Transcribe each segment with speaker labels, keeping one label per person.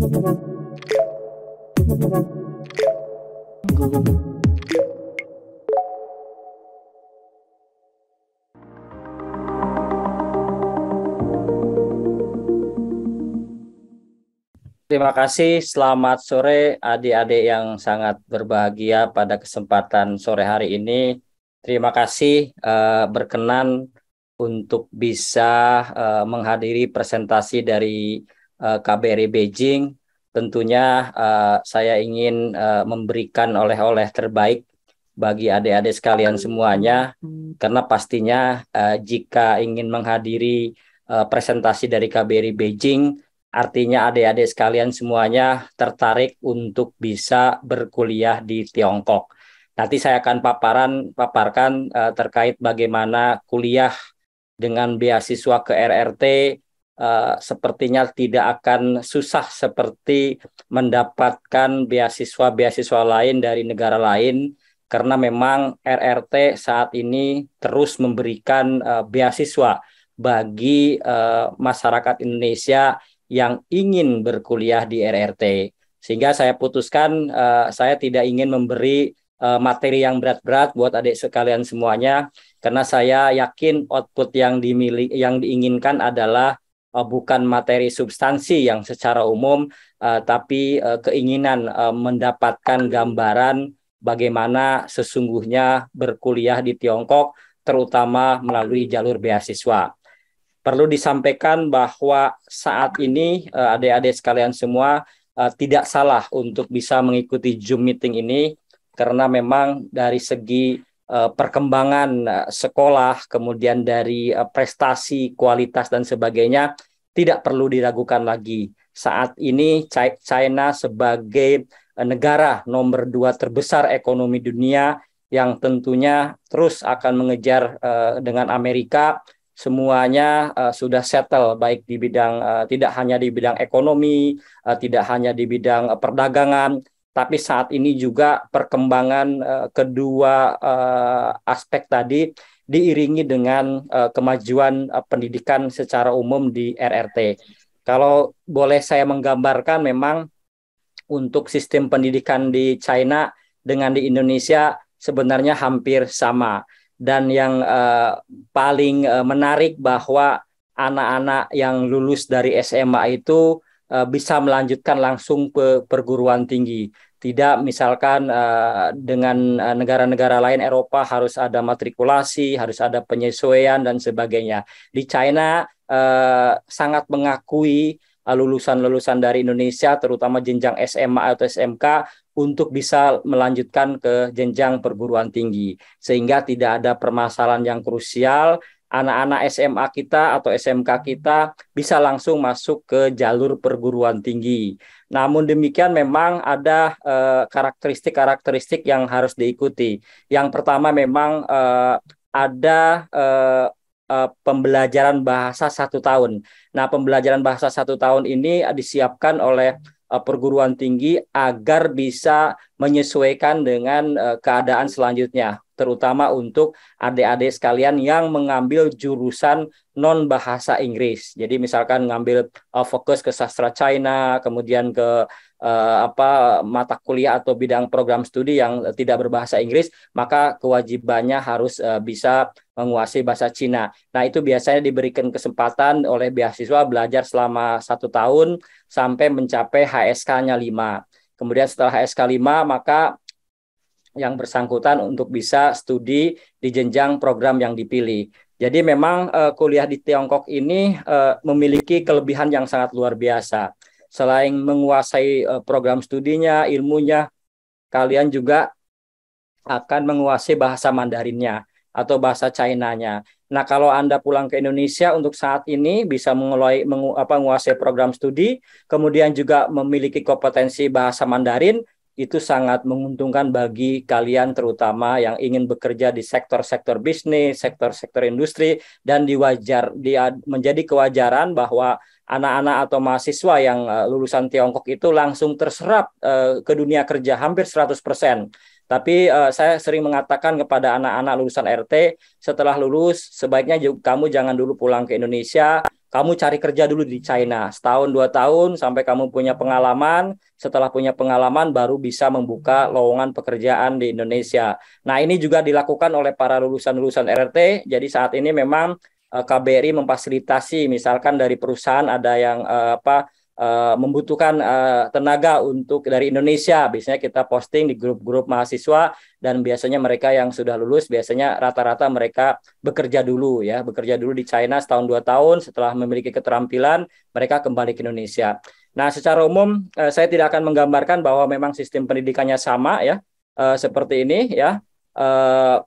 Speaker 1: Terima kasih. Selamat sore adik-adik yang sangat berbahagia pada kesempatan sore hari ini. Terima kasih uh, berkenan untuk bisa uh, menghadiri presentasi dari uh, eh, KBRI Beijing tentunya uh, saya ingin uh, memberikan oleh-oleh terbaik bagi adik-adik sekalian semuanya hmm. karena pastinya uh, jika ingin menghadiri uh, presentasi dari KBRI Beijing artinya adik-adik sekalian semuanya tertarik untuk bisa berkuliah di Tiongkok. Nanti saya akan paparan paparkan uh, terkait bagaimana kuliah dengan beasiswa ke RRT Eh, sepertinya tidak akan susah seperti mendapatkan beasiswa-beasiswa lain dari negara lain karena memang RRT saat ini terus memberikan uh, beasiswa bagi uh, masyarakat Indonesia yang ingin berkuliah di RRT. Sehingga saya putuskan uh, saya tidak ingin memberi uh, materi yang berat-berat buat adik sekalian semuanya karena saya yakin output yang dimiliki yang diinginkan adalah uh, bukan materi substansi yang secara umum, uh, tapi uh, keinginan uh, mendapatkan gambaran bagaimana sesungguhnya berkuliah di Tiongkok, terutama melalui jalur beasiswa. Perlu disampaikan bahwa saat ini adik-adik sekalian semua tidak salah untuk bisa mengikuti Zoom meeting ini karena memang dari segi Eh, perkembangan eh, sekolah, kemudian dari eh, prestasi, kualitas dan sebagainya tidak perlu diragukan lagi. Saat ini China sebagai negara nomor dua terbesar ekonomi dunia yang tentunya terus akan mengejar dengan Amerika semuanya sudah settle baik di bidang tidak hanya di bidang ekonomi, uh, tidak hanya di bidang perdagangan, tapi saat ini juga perkembangan uh, kedua uh, aspek tadi diiringi dengan uh, kemajuan uh, pendidikan secara umum di RRT. Kalau boleh saya menggambarkan memang untuk sistem pendidikan di China dengan di Indonesia sebenarnya hampir sama dan yang uh, paling uh, menarik bahwa anak-anak yang lulus dari SMA itu Eh, bisa melanjutkan langsung ke perguruan tinggi tidak misalkan uh, dengan eh, negara-negara lain Eropa harus ada matrikulasi, harus ada penyesuaian dan sebagainya. Di China uh, sangat mengakui lulusan-lulusan uh, dari Indonesia terutama jenjang SMA atau SMK untuk bisa melanjutkan ke jenjang perguruan tinggi sehingga tidak ada permasalahan yang krusial anak-anak SMA kita atau SMK kita bisa langsung masuk ke jalur perguruan tinggi. Namun demikian memang ada eh, karakteristik-karakteristik uh, yang harus diikuti. Yang pertama memang uh, ada uh, pembelajaran bahasa satu tahun. Nah, pembelajaran bahasa satu tahun ini disiapkan oleh perguruan tinggi agar bisa menyesuaikan dengan keadaan selanjutnya terutama untuk adik-adik sekalian yang mengambil jurusan non bahasa Inggris. Jadi misalkan ngambil uh, fokus ke sastra China, kemudian ke uh, apa mata kuliah atau bidang program studi yang tidak berbahasa Inggris, maka kewajibannya harus uh, bisa menguasai bahasa Cina. Nah itu biasanya diberikan kesempatan oleh beasiswa belajar selama satu tahun sampai mencapai HSK-nya lima. Kemudian setelah HSK 5 maka yang bersangkutan untuk bisa studi di jenjang program yang dipilih. Jadi memang uh, kuliah di Tiongkok ini uh, memiliki kelebihan yang sangat luar biasa. Selain menguasai uh, program studinya, ilmunya, kalian juga akan menguasai bahasa Mandarinnya atau bahasa Chinanya. Nah, kalau Anda pulang ke Indonesia untuk saat ini bisa mengu, apa menguasai program studi, kemudian juga memiliki kompetensi bahasa Mandarin, itu sangat menguntungkan bagi kalian terutama yang ingin bekerja di sektor-sektor bisnis, sektor-sektor industri dan diwajar dia menjadi kewajaran bahwa anak-anak atau mahasiswa yang uh, lulusan Tiongkok itu langsung terserap uh, ke dunia kerja hampir 100%. Tapi uh, saya sering mengatakan kepada anak-anak lulusan RT setelah lulus sebaiknya kamu jangan dulu pulang ke Indonesia kamu cari kerja dulu di China setahun dua tahun sampai kamu punya pengalaman setelah punya pengalaman baru bisa membuka lowongan pekerjaan di Indonesia nah ini juga dilakukan oleh para lulusan lulusan RRT jadi saat ini memang eh, KBRI memfasilitasi misalkan dari perusahaan ada yang eh, apa Eh, membutuhkan uh, tenaga untuk dari Indonesia. Biasanya kita posting di grup-grup mahasiswa dan biasanya mereka yang sudah lulus biasanya rata-rata mereka bekerja dulu ya, bekerja dulu di China setahun dua tahun setelah memiliki keterampilan mereka kembali ke Indonesia. Nah, secara umum uh, saya tidak akan menggambarkan bahwa memang sistem pendidikannya sama ya uh, seperti ini ya. Uh,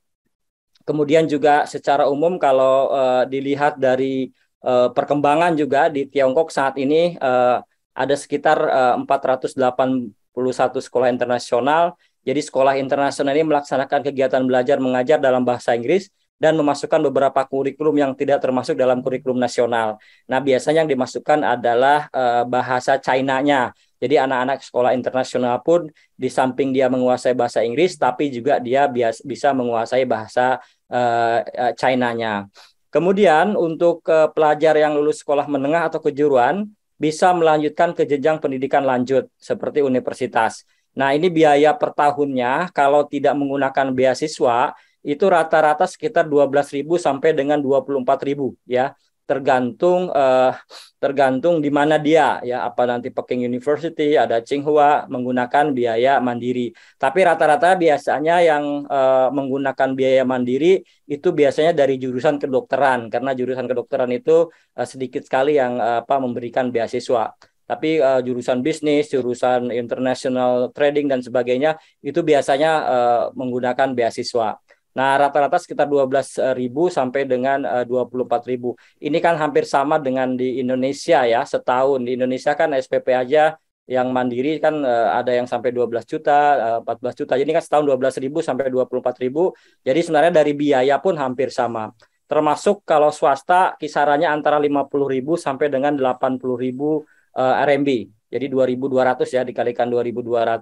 Speaker 1: kemudian juga secara umum kalau uh, dilihat dari uh, perkembangan juga di Tiongkok saat ini uh, ada sekitar eh, uh, 481 sekolah internasional. Jadi sekolah internasional ini melaksanakan kegiatan belajar mengajar dalam bahasa Inggris dan memasukkan beberapa kurikulum yang tidak termasuk dalam kurikulum nasional. Nah, biasanya yang dimasukkan adalah uh, bahasa nya Jadi anak-anak sekolah internasional pun di samping dia menguasai bahasa Inggris, tapi juga dia bias, bisa menguasai bahasa uh, nya Kemudian untuk uh, pelajar yang lulus sekolah menengah atau kejuruan bisa melanjutkan ke jenjang pendidikan lanjut seperti universitas. Nah, ini biaya per tahunnya kalau tidak menggunakan beasiswa itu rata-rata sekitar 12.000 sampai dengan 24.000 ya tergantung eh, tergantung di mana dia ya apa nanti Peking University ada Tsinghua menggunakan biaya mandiri tapi rata-rata biasanya yang uh, menggunakan biaya mandiri itu biasanya dari jurusan kedokteran karena jurusan kedokteran itu uh, sedikit sekali yang uh, apa memberikan beasiswa tapi uh, jurusan bisnis, jurusan international trading dan sebagainya itu biasanya uh, menggunakan beasiswa. Nah, rata-rata sekitar 12.000 sampai dengan eh, empat 24.000. Ini kan hampir sama dengan di Indonesia ya, setahun. Di Indonesia kan SPP aja yang mandiri kan eh, ada yang sampai 12 juta, eh, empat 14 juta. Jadi kan setahun 12.000 sampai 24.000. Jadi sebenarnya dari biaya pun hampir sama. Termasuk kalau swasta kisarannya antara 50.000 sampai dengan 80.000 ribu RMB. Jadi 2.200 ya dikalikan 2.200.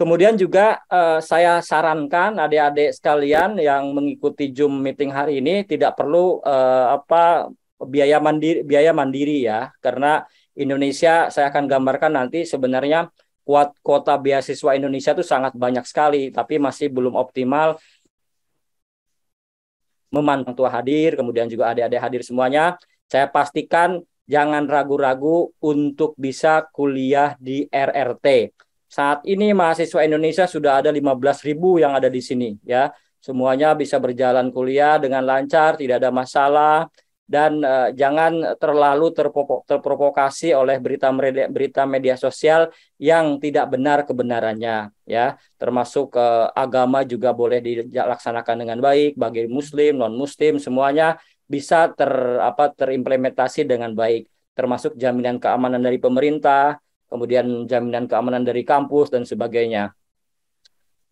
Speaker 1: Kemudian juga eh, saya sarankan adik-adik sekalian yang mengikuti Zoom meeting hari ini tidak perlu eh, apa biaya mandiri biaya mandiri ya karena Indonesia saya akan gambarkan nanti sebenarnya kuat kuota beasiswa Indonesia itu sangat banyak sekali tapi masih belum optimal memantau tua hadir kemudian juga adik-adik hadir semuanya saya pastikan jangan ragu-ragu untuk bisa kuliah di RRT saat ini mahasiswa Indonesia sudah ada 15.000 yang ada di sini ya. Semuanya bisa berjalan kuliah dengan lancar, tidak ada masalah dan uh, jangan terlalu terprovokasi oleh berita berita media sosial yang tidak benar kebenarannya ya termasuk uh, agama juga boleh dilaksanakan dengan baik bagi muslim non muslim semuanya bisa ter apa terimplementasi dengan baik termasuk jaminan keamanan dari pemerintah kemudian jaminan keamanan dari kampus dan sebagainya.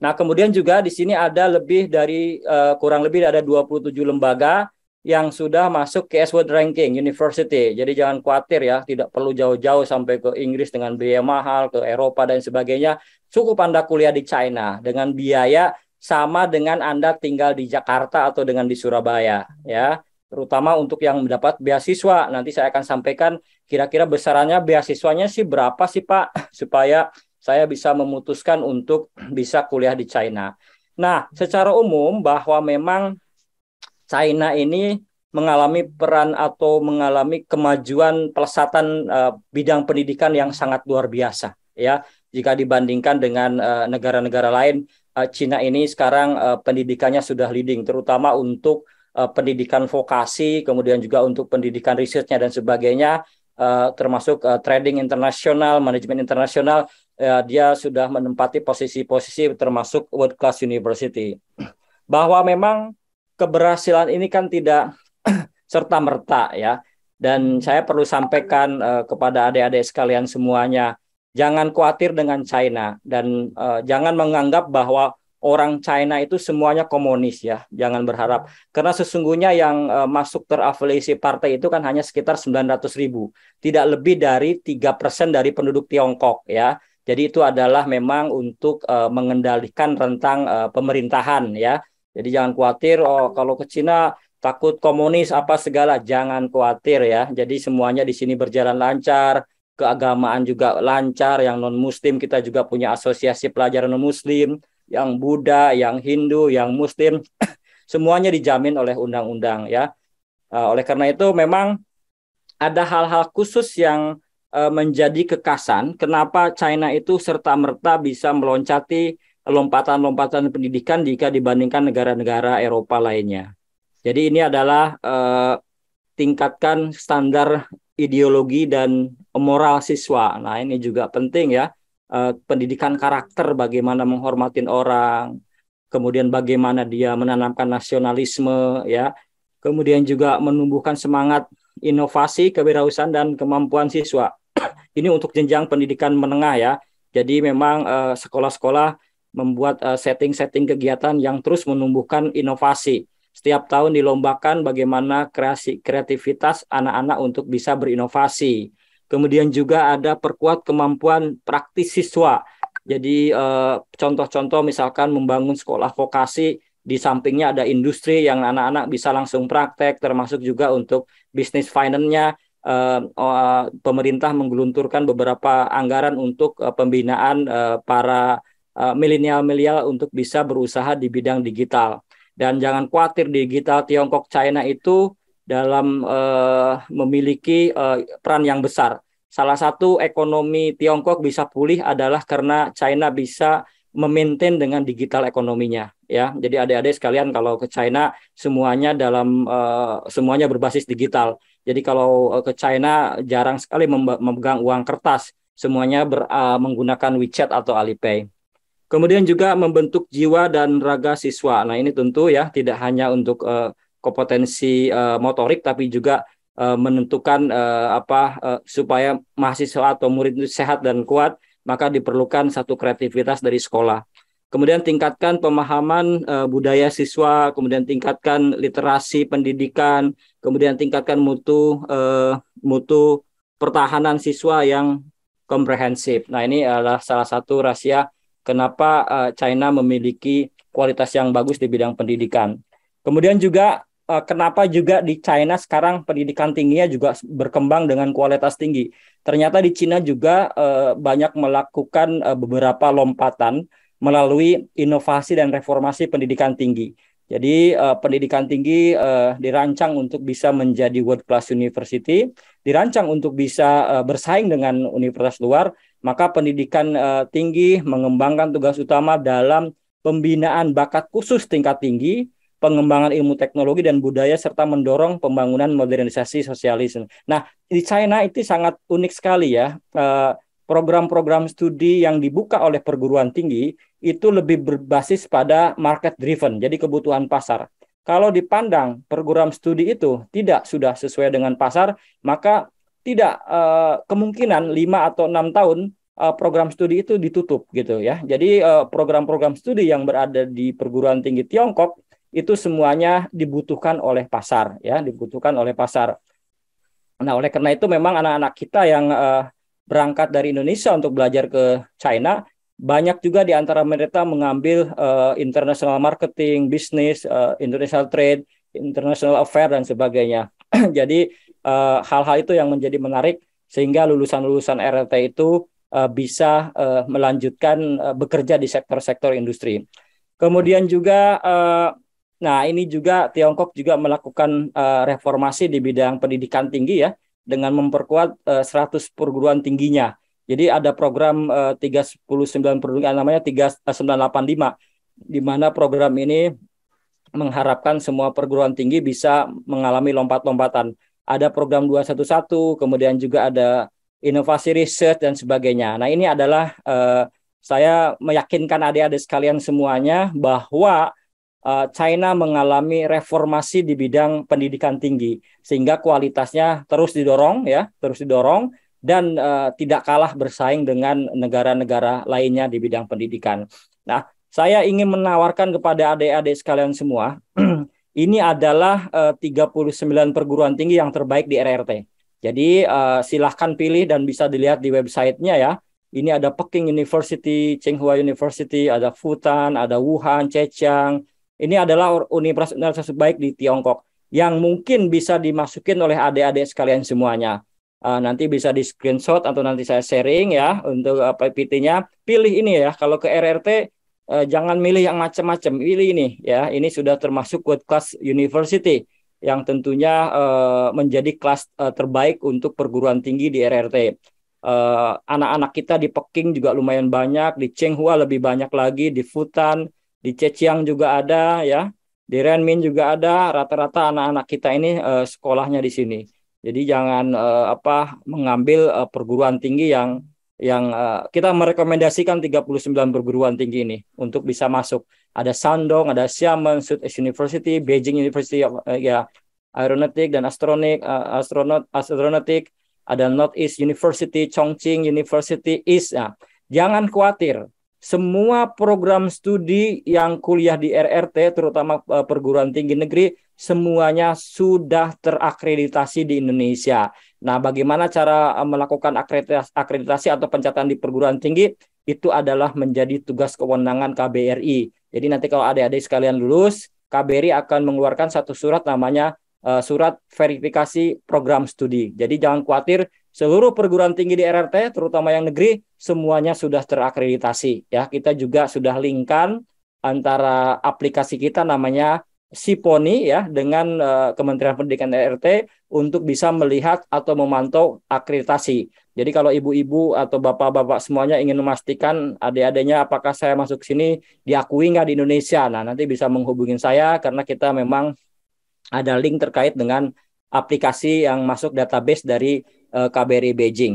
Speaker 1: Nah, kemudian juga di sini ada lebih dari uh, kurang lebih ada 27 lembaga yang sudah masuk ke World Ranking University. Jadi jangan khawatir ya, tidak perlu jauh-jauh sampai ke Inggris dengan biaya mahal, ke Eropa dan sebagainya. Cukup Anda kuliah di China dengan biaya sama dengan Anda tinggal di Jakarta atau dengan di Surabaya ya. Terutama untuk yang mendapat beasiswa, nanti saya akan sampaikan Kira-kira besarannya beasiswanya sih berapa sih Pak supaya saya bisa memutuskan untuk bisa kuliah di China. Nah, secara umum bahwa memang China ini mengalami peran atau mengalami kemajuan pelesatan uh, bidang pendidikan yang sangat luar biasa ya jika dibandingkan dengan eh, negara-negara uh, lain uh, eh, Cina ini sekarang uh, pendidikannya sudah leading terutama untuk pendidikan vokasi kemudian juga untuk pendidikan risetnya dan sebagainya uh, termasuk uh, trading internasional, manajemen internasional, uh, dia sudah menempati posisi-posisi termasuk world class university. Bahwa memang keberhasilan ini kan tidak serta merta ya. Dan saya perlu sampaikan uh, kepada adik-adik sekalian semuanya, jangan khawatir dengan China dan uh, jangan menganggap bahwa orang China itu semuanya komunis ya, jangan berharap. Karena sesungguhnya yang uh, masuk terafiliasi partai itu kan hanya sekitar 900 ribu, tidak lebih dari tiga persen dari penduduk Tiongkok ya. Jadi itu adalah memang untuk uh, mengendalikan rentang uh, pemerintahan ya. Jadi jangan khawatir oh, kalau ke Cina takut komunis apa segala jangan khawatir ya. Jadi semuanya di sini berjalan lancar, keagamaan juga lancar, yang non muslim kita juga punya asosiasi pelajar non muslim yang Buddha, yang Hindu, yang Muslim, semuanya dijamin oleh undang-undang ya. Uh, oleh karena itu memang ada hal-hal khusus yang uh, menjadi kekasan kenapa China itu serta-merta bisa meloncati lompatan-lompatan pendidikan jika dibandingkan negara-negara Eropa lainnya. Jadi ini adalah uh, tingkatkan standar ideologi dan moral siswa. Nah, ini juga penting ya uh, pendidikan karakter bagaimana menghormatin orang, kemudian bagaimana dia menanamkan nasionalisme ya, kemudian juga menumbuhkan semangat inovasi, kewirausahaan dan kemampuan siswa. Ini untuk jenjang pendidikan menengah ya. Jadi memang eh, sekolah-sekolah uh, membuat eh, setting-setting uh, kegiatan yang terus menumbuhkan inovasi. Setiap tahun dilombakan bagaimana kreasi kreativitas anak-anak untuk bisa berinovasi. Kemudian juga ada perkuat kemampuan praktis siswa. Jadi contoh eh, contoh-contoh misalkan membangun sekolah vokasi di sampingnya ada industri yang anak-anak bisa langsung praktek termasuk juga untuk bisnis finance-nya eh, pemerintah menggelunturkan beberapa anggaran untuk eh, pembinaan eh, para eh, milenial-milenial untuk bisa berusaha di bidang digital dan jangan khawatir digital Tiongkok China itu dalam eh, memiliki eh, peran yang besar salah satu ekonomi Tiongkok bisa pulih adalah karena China bisa memaintain dengan digital ekonominya ya. Jadi adik-adik sekalian kalau ke China semuanya dalam uh, semuanya berbasis digital. Jadi kalau uh, ke China jarang sekali memegang uang kertas, semuanya ber, uh, menggunakan WeChat atau Alipay. Kemudian juga membentuk jiwa dan raga siswa. Nah, ini tentu ya tidak hanya untuk uh, kompetensi uh, motorik tapi juga Eh, menentukan uh, apa uh, supaya mahasiswa atau murid itu sehat dan kuat, maka diperlukan satu kreativitas dari sekolah. Kemudian tingkatkan pemahaman uh, budaya siswa, kemudian tingkatkan literasi pendidikan, kemudian tingkatkan mutu uh, mutu pertahanan siswa yang komprehensif. Nah, ini adalah salah satu rahasia kenapa uh, China memiliki kualitas yang bagus di bidang pendidikan. Kemudian juga uh, kenapa juga di China sekarang pendidikan tingginya juga berkembang dengan kualitas tinggi. Ternyata di China juga uh, banyak melakukan uh, beberapa lompatan melalui inovasi dan reformasi pendidikan tinggi. Jadi uh, pendidikan tinggi uh, dirancang untuk bisa menjadi world class university, dirancang untuk bisa uh, bersaing dengan universitas luar, maka pendidikan uh, tinggi mengembangkan tugas utama dalam pembinaan bakat khusus tingkat tinggi pengembangan ilmu teknologi dan budaya serta mendorong pembangunan modernisasi sosialisme. Nah, di China itu sangat unik sekali ya. Eh, program-program studi yang dibuka oleh perguruan tinggi itu lebih berbasis pada market driven, jadi kebutuhan pasar. Kalau dipandang program studi itu tidak sudah sesuai dengan pasar, maka tidak eh, kemungkinan lima atau enam tahun eh, program studi itu ditutup gitu ya. Jadi program-program studi yang berada di perguruan tinggi Tiongkok itu semuanya dibutuhkan oleh pasar ya dibutuhkan oleh pasar nah oleh karena itu memang anak-anak kita yang uh, berangkat dari Indonesia untuk belajar ke China banyak juga di antara mereka mengambil uh, international marketing bisnis uh, eh, international trade international affair dan sebagainya jadi hal-hal uh, itu yang menjadi menarik sehingga lulusan-lulusan RLT itu uh, bisa uh, melanjutkan uh, bekerja di sektor-sektor industri kemudian juga uh, Nah, ini juga Tiongkok juga melakukan uh, reformasi di bidang pendidikan tinggi ya dengan memperkuat uh, eh, 100 perguruan tingginya. Jadi ada program eh, uh, 309 perguruan namanya 3985 di mana program ini mengharapkan semua perguruan tinggi bisa mengalami lompat-lompatan. Ada program 211, kemudian juga ada inovasi riset dan sebagainya. Nah, ini adalah uh, saya meyakinkan adik-adik sekalian semuanya bahwa Eh, China mengalami reformasi di bidang pendidikan tinggi sehingga kualitasnya terus didorong ya terus didorong dan uh, tidak kalah bersaing dengan negara-negara lainnya di bidang pendidikan. Nah, saya ingin menawarkan kepada adik-adik sekalian semua, ini adalah eh, uh, 39 perguruan tinggi yang terbaik di RRT. Jadi uh, silahkan pilih dan bisa dilihat di websitenya ya. Ini ada Peking University, Tsinghua University, ada Futan, ada Wuhan, Cecang, ini adalah universitas terbaik di Tiongkok yang mungkin bisa dimasukin oleh adik-adik sekalian semuanya. Uh, nanti bisa di screenshot atau nanti saya sharing ya untuk apa eh, ppt nya Pilih ini ya kalau ke RRT uh, eh, jangan milih yang macam-macam, pilih ini ya. Ini sudah termasuk world class university yang tentunya uh, menjadi kelas uh, terbaik untuk perguruan tinggi di RRT. anak anak-anak kita di Peking juga lumayan banyak, di Chenghua lebih banyak lagi, di Futan, di Ceciang juga ada ya, di Renmin juga ada. Rata-rata anak-anak kita ini uh, sekolahnya di sini. Jadi jangan uh, apa mengambil uh, perguruan tinggi yang yang uh, kita merekomendasikan 39 perguruan tinggi ini untuk bisa masuk. Ada Sandong, ada Xiamen, Southeast University, Beijing University of uh, ya Aeronautic dan Astronik, uh, Astronaut Astronautic, ada Northeast University, Chongqing University East. ya. jangan khawatir semua program studi yang kuliah di RRT, terutama eh, perguruan tinggi negeri, semuanya sudah terakreditasi di Indonesia. Nah, bagaimana cara eh, melakukan akreditasi atau pencatatan di perguruan tinggi? Itu adalah menjadi tugas kewenangan KBRI. Jadi nanti kalau ada adik sekalian lulus, KBRI akan mengeluarkan satu surat namanya uh, surat verifikasi program studi. Jadi jangan khawatir seluruh perguruan tinggi di RRT terutama yang negeri semuanya sudah terakreditasi ya kita juga sudah linkkan antara aplikasi kita namanya Siponi ya dengan uh, Kementerian Pendidikan RRT untuk bisa melihat atau memantau akreditasi. Jadi kalau ibu-ibu atau bapak-bapak semuanya ingin memastikan adik-adiknya apakah saya masuk sini diakui nggak di Indonesia. Nah, nanti bisa menghubungi saya karena kita memang ada link terkait dengan aplikasi yang masuk database dari uh, eh, KBRI Beijing.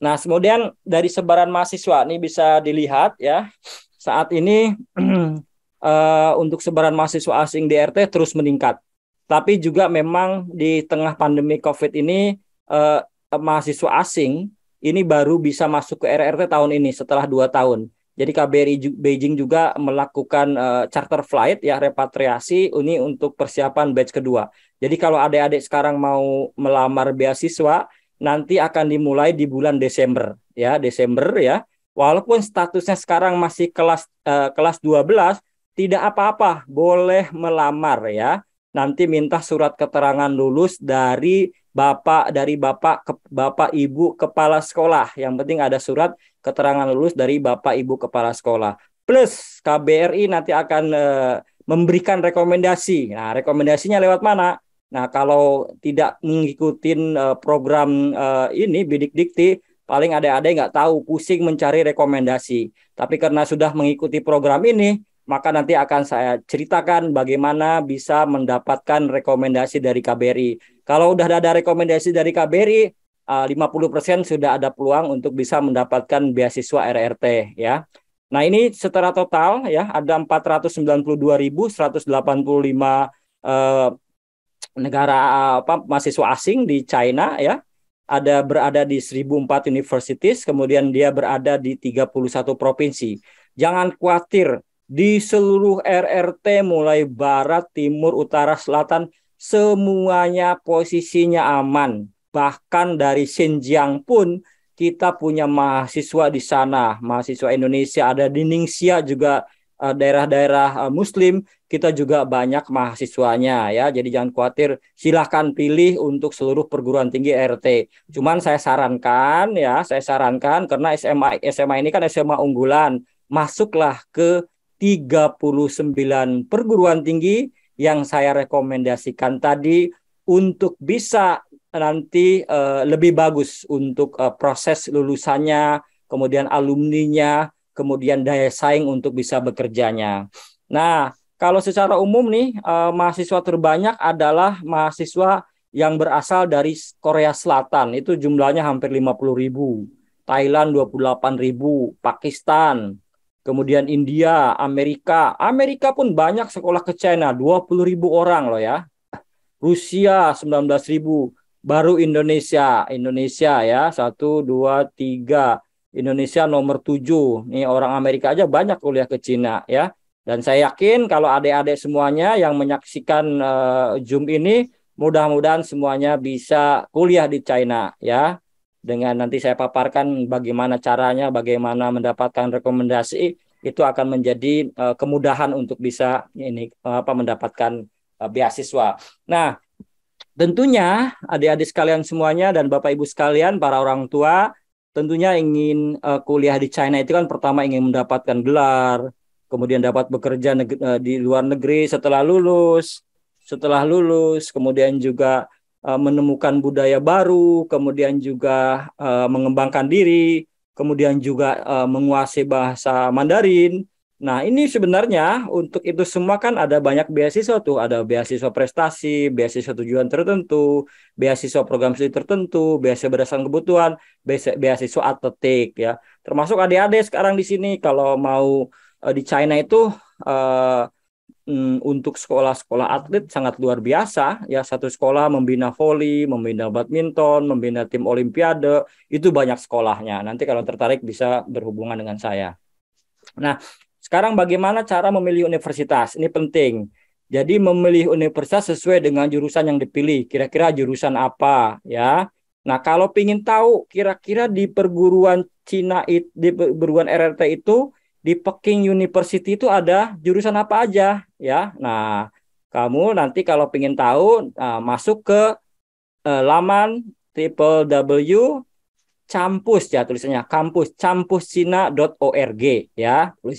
Speaker 1: Nah, kemudian dari sebaran mahasiswa ini bisa dilihat ya. Saat ini uh, untuk sebaran mahasiswa asing di RT terus meningkat. Tapi juga memang di tengah pandemi Covid ini uh, mahasiswa asing ini baru bisa masuk ke RRT tahun ini setelah dua tahun. Jadi KBRI Beijing juga melakukan uh, charter flight ya repatriasi ini untuk persiapan batch kedua. Jadi kalau adik-adik sekarang mau melamar beasiswa nanti akan dimulai di bulan Desember ya, Desember ya. Walaupun statusnya sekarang masih kelas eh, kelas 12, tidak apa-apa, boleh melamar ya. Nanti minta surat keterangan lulus dari bapak dari bapak ke, bapak ibu kepala sekolah. Yang penting ada surat keterangan lulus dari bapak ibu kepala sekolah. Plus KBRI nanti akan eh, memberikan rekomendasi. Nah, rekomendasinya lewat mana? Nah, kalau tidak mengikuti uh, eh, program uh, ini bidik dikti, paling ada-ada yang nggak tahu, pusing mencari rekomendasi. Tapi karena sudah mengikuti program ini, maka nanti akan saya ceritakan bagaimana bisa mendapatkan rekomendasi dari KBRI. Kalau sudah ada rekomendasi dari KBRI, uh, 50% sudah ada peluang untuk bisa mendapatkan beasiswa RRT ya. Nah, ini secara total ya ada 492.185 lima eh, negara apa mahasiswa asing di China ya ada berada di 1004 universities kemudian dia berada di 31 provinsi. Jangan khawatir di seluruh RRT mulai barat, timur, utara, selatan semuanya posisinya aman. Bahkan dari Xinjiang pun kita punya mahasiswa di sana, mahasiswa Indonesia ada di Ningxia juga Eh, daerah-daerah eh, muslim kita juga banyak mahasiswanya ya jadi jangan khawatir silahkan pilih untuk seluruh perguruan tinggi RT cuman saya sarankan ya saya sarankan karena SMA SMA ini kan SMA unggulan masuklah ke 39 perguruan tinggi yang saya rekomendasikan tadi untuk bisa nanti uh, lebih bagus untuk uh, proses lulusannya kemudian alumninya kemudian daya saing untuk bisa bekerjanya. Nah, kalau secara umum nih eh, mahasiswa terbanyak adalah mahasiswa yang berasal dari Korea Selatan itu jumlahnya hampir 50 ribu, Thailand 28 ribu, Pakistan, kemudian India, Amerika, Amerika pun banyak sekolah ke China 20 ribu orang loh ya, Rusia 19 ribu, baru Indonesia, Indonesia ya satu dua tiga Indonesia nomor 7. Nih orang Amerika aja banyak kuliah ke Cina ya. Dan saya yakin kalau adik-adik semuanya yang menyaksikan uh, Zoom ini mudah-mudahan semuanya bisa kuliah di China ya. Dengan nanti saya paparkan bagaimana caranya, bagaimana mendapatkan rekomendasi itu akan menjadi uh, kemudahan untuk bisa ini apa mendapatkan uh, beasiswa. Nah, tentunya adik-adik sekalian semuanya dan Bapak Ibu sekalian para orang tua tentunya ingin uh, kuliah di China itu kan pertama ingin mendapatkan gelar, kemudian dapat bekerja negeri, uh, di luar negeri setelah lulus, setelah lulus kemudian juga uh, menemukan budaya baru, kemudian juga uh, mengembangkan diri, kemudian juga uh, menguasai bahasa Mandarin Nah, ini sebenarnya untuk itu semua kan ada banyak beasiswa tuh, ada beasiswa prestasi, beasiswa tujuan tertentu, beasiswa program studi tertentu, beasiswa berdasarkan kebutuhan, beasiswa atletik ya. Termasuk adik-adik sekarang di sini kalau mau uh, di China itu uh, um, untuk sekolah-sekolah atlet sangat luar biasa ya. Satu sekolah membina voli, membina badminton, membina tim olimpiade, itu banyak sekolahnya. Nanti kalau tertarik bisa berhubungan dengan saya. Nah, sekarang bagaimana cara memilih universitas? Ini penting. Jadi memilih universitas sesuai dengan jurusan yang dipilih. Kira-kira jurusan apa, ya? Nah, kalau ingin tahu kira-kira di perguruan Cina di perguruan RRT itu di Peking University itu ada jurusan apa aja, ya? Nah, kamu nanti kalau ingin tahu nah, masuk ke eh, laman triple W campus ya tulisannya kampus campuscina.org ya tulis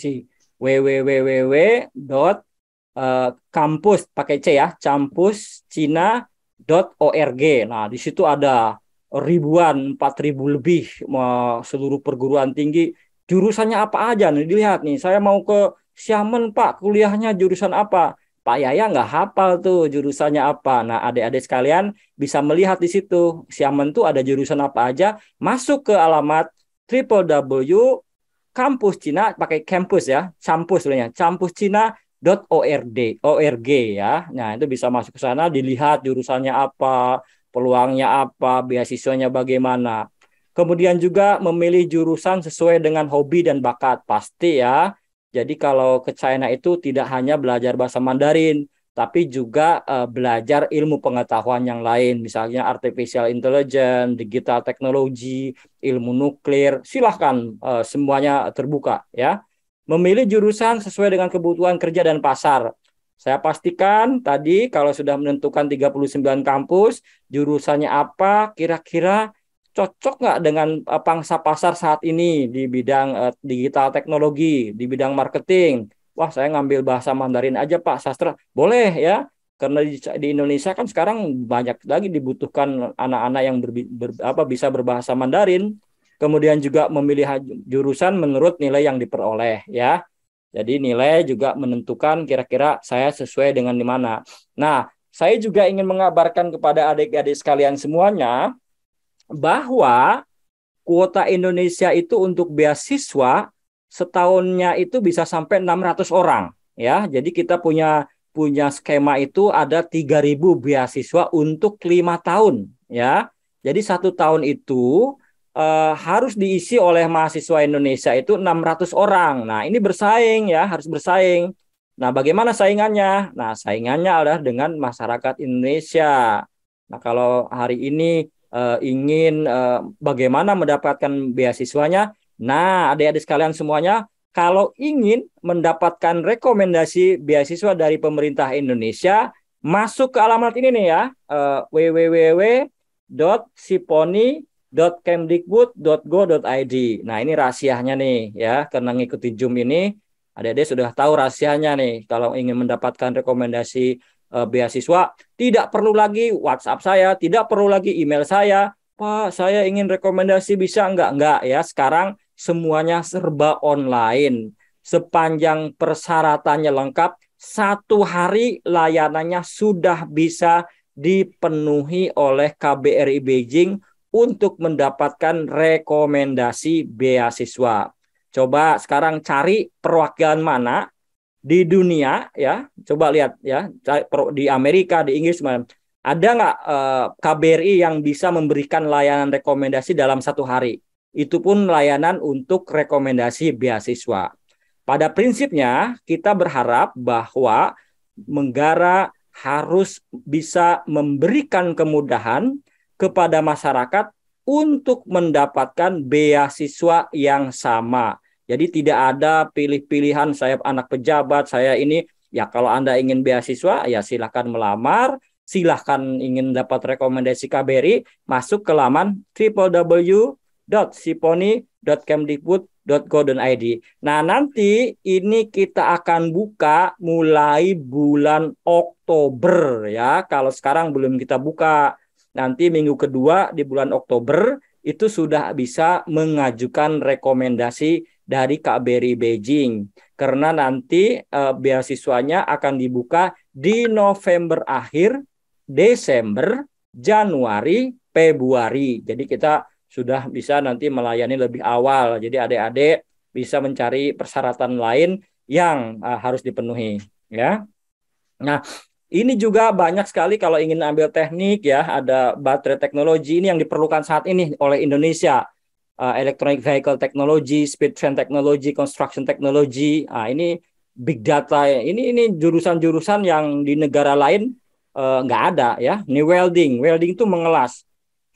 Speaker 1: www.kampus eh, pakai c ya campuscina.org. Nah di situ ada ribuan, empat ribu lebih seluruh perguruan tinggi. Jurusannya apa aja nih dilihat nih. Saya mau ke Siamen Pak, kuliahnya jurusan apa? Pak Yaya nggak hafal tuh jurusannya apa. Nah, adik-adik sekalian bisa melihat di situ. Siamen tuh ada jurusan apa aja. Masuk ke alamat www kampus Cina pakai kampus ya, kampus sebenarnya, Kampus Cina dot org org ya. Nah, itu bisa masuk ke sana dilihat jurusannya apa, peluangnya apa, beasiswanya bagaimana. Kemudian juga memilih jurusan sesuai dengan hobi dan bakat, pasti ya. Jadi kalau ke China itu tidak hanya belajar bahasa Mandarin, tapi juga uh, belajar ilmu pengetahuan yang lain, misalnya artificial intelligence, digital technology, ilmu nuklir. Silahkan uh, semuanya terbuka ya. Memilih jurusan sesuai dengan kebutuhan kerja dan pasar. Saya pastikan tadi kalau sudah menentukan 39 kampus, jurusannya apa, kira-kira cocok nggak dengan uh, pangsa pasar saat ini di bidang uh, digital teknologi, di bidang marketing, wah saya ngambil bahasa Mandarin aja Pak sastra boleh ya karena di, di Indonesia kan sekarang banyak lagi dibutuhkan anak-anak yang ber, ber, apa bisa berbahasa Mandarin kemudian juga memilih jurusan menurut nilai yang diperoleh ya jadi nilai juga menentukan kira-kira saya sesuai dengan di mana nah saya juga ingin mengabarkan kepada adik-adik sekalian semuanya bahwa kuota Indonesia itu untuk beasiswa setahunnya itu bisa sampai 600 orang ya. Jadi kita punya punya skema itu ada 3000 beasiswa untuk lima tahun ya. Jadi satu tahun itu eh, harus diisi oleh mahasiswa Indonesia itu 600 orang. Nah, ini bersaing ya, harus bersaing. Nah, bagaimana saingannya? Nah, saingannya adalah dengan masyarakat Indonesia. Nah, kalau hari ini eh, ingin eh, bagaimana mendapatkan beasiswanya, Nah, adik-adik sekalian semuanya, kalau ingin mendapatkan rekomendasi beasiswa dari pemerintah Indonesia, masuk ke alamat ini nih ya, uh, www.siponi.kemdikbud.go.id. Nah, ini rahasianya nih ya, karena ngikutin Zoom ini, adik-adik sudah tahu rahasianya nih kalau ingin mendapatkan rekomendasi eh, beasiswa, tidak perlu lagi WhatsApp saya, tidak perlu lagi email saya, Pak, saya ingin rekomendasi bisa enggak? Enggak ya. Sekarang semuanya serba online. Sepanjang persyaratannya lengkap, satu hari layanannya sudah bisa dipenuhi oleh KBRI Beijing untuk mendapatkan rekomendasi beasiswa. Coba sekarang cari perwakilan mana di dunia ya coba lihat ya di Amerika di Inggris mana ada nggak eh, KBRI yang bisa memberikan layanan rekomendasi dalam satu hari itu pun layanan untuk rekomendasi beasiswa. Pada prinsipnya, kita berharap bahwa negara harus bisa memberikan kemudahan kepada masyarakat untuk mendapatkan beasiswa yang sama. Jadi tidak ada pilih-pilihan saya anak pejabat, saya ini ya kalau Anda ingin beasiswa ya silahkan melamar, silahkan ingin dapat rekomendasi KBRI masuk ke laman www www.siponi.kemdikbud.go.id. Nah, nanti ini kita akan buka mulai bulan Oktober ya. Kalau sekarang belum kita buka, nanti minggu kedua di bulan Oktober itu sudah bisa mengajukan rekomendasi dari KBRI Beijing karena nanti e, beasiswanya akan dibuka di November akhir, Desember, Januari, Februari. Jadi kita sudah bisa nanti melayani lebih awal. Jadi adik-adik bisa mencari persyaratan lain yang uh, harus dipenuhi, ya. Nah, ini juga banyak sekali kalau ingin ambil teknik ya, ada baterai teknologi ini yang diperlukan saat ini oleh Indonesia. Uh, electronic vehicle technology, speed train technology, construction technology. Nah, ini big data ini ini jurusan-jurusan yang di negara lain eh, nggak uh, ada ya. Ini welding, welding itu mengelas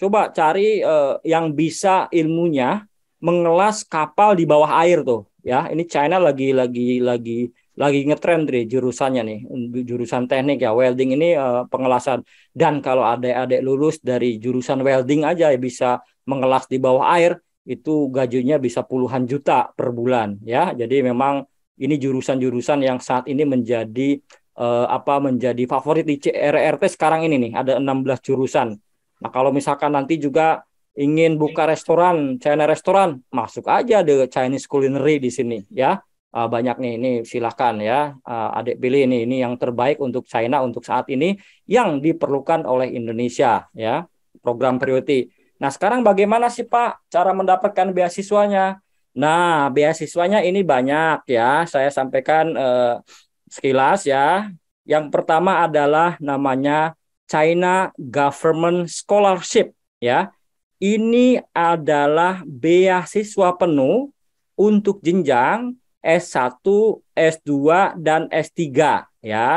Speaker 1: Coba cari uh, yang bisa ilmunya mengelas kapal di bawah air tuh, ya. Ini China lagi lagi lagi lagi ngetrend deh jurusannya nih jurusan teknik ya welding ini uh, pengelasan dan kalau adik-adik lulus dari jurusan welding aja ya bisa mengelas di bawah air itu gajinya bisa puluhan juta per bulan ya jadi memang ini jurusan-jurusan yang saat ini menjadi uh, apa menjadi favorit di CRRT sekarang ini nih ada 16 jurusan Nah, kalau misalkan nanti juga ingin buka restoran, China restoran, masuk aja the Chinese culinary di sini ya. Uh, banyak nih ini silahkan ya uh, adik pilih ini ini yang terbaik untuk China untuk saat ini yang diperlukan oleh Indonesia ya program priority. Nah sekarang bagaimana sih Pak cara mendapatkan beasiswanya? Nah beasiswanya ini banyak ya saya sampaikan uh, sekilas ya. Yang pertama adalah namanya China Government Scholarship ya. Ini adalah beasiswa penuh untuk jenjang S1, S2 dan S3 ya.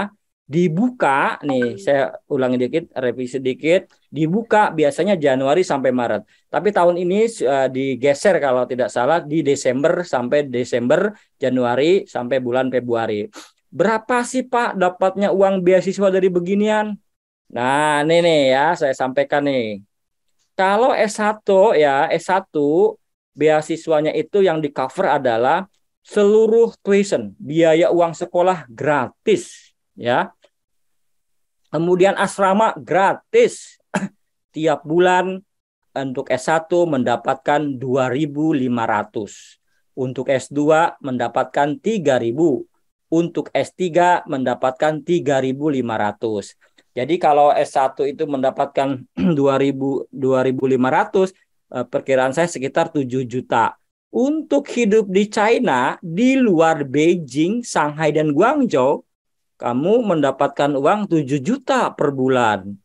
Speaker 1: Dibuka nih saya ulangi dikit, revisi dikit. Dibuka biasanya Januari sampai Maret. Tapi tahun ini uh, digeser kalau tidak salah di Desember sampai Desember, Januari sampai bulan Februari. Berapa sih Pak dapatnya uang beasiswa dari beginian? Nah, ini nih ya, saya sampaikan nih. Kalau S1 ya, S1 beasiswanya itu yang di cover adalah seluruh tuition, biaya uang sekolah gratis ya. Kemudian asrama gratis tiap bulan untuk S1 mendapatkan 2.500. Untuk S2 mendapatkan 3.000. Untuk S3 mendapatkan 3.500 jadi kalau S1 itu mendapatkan 2500 eh, perkiraan saya sekitar 7 juta. Untuk hidup di China di luar Beijing, Shanghai dan Guangzhou, kamu mendapatkan uang 7 juta per bulan.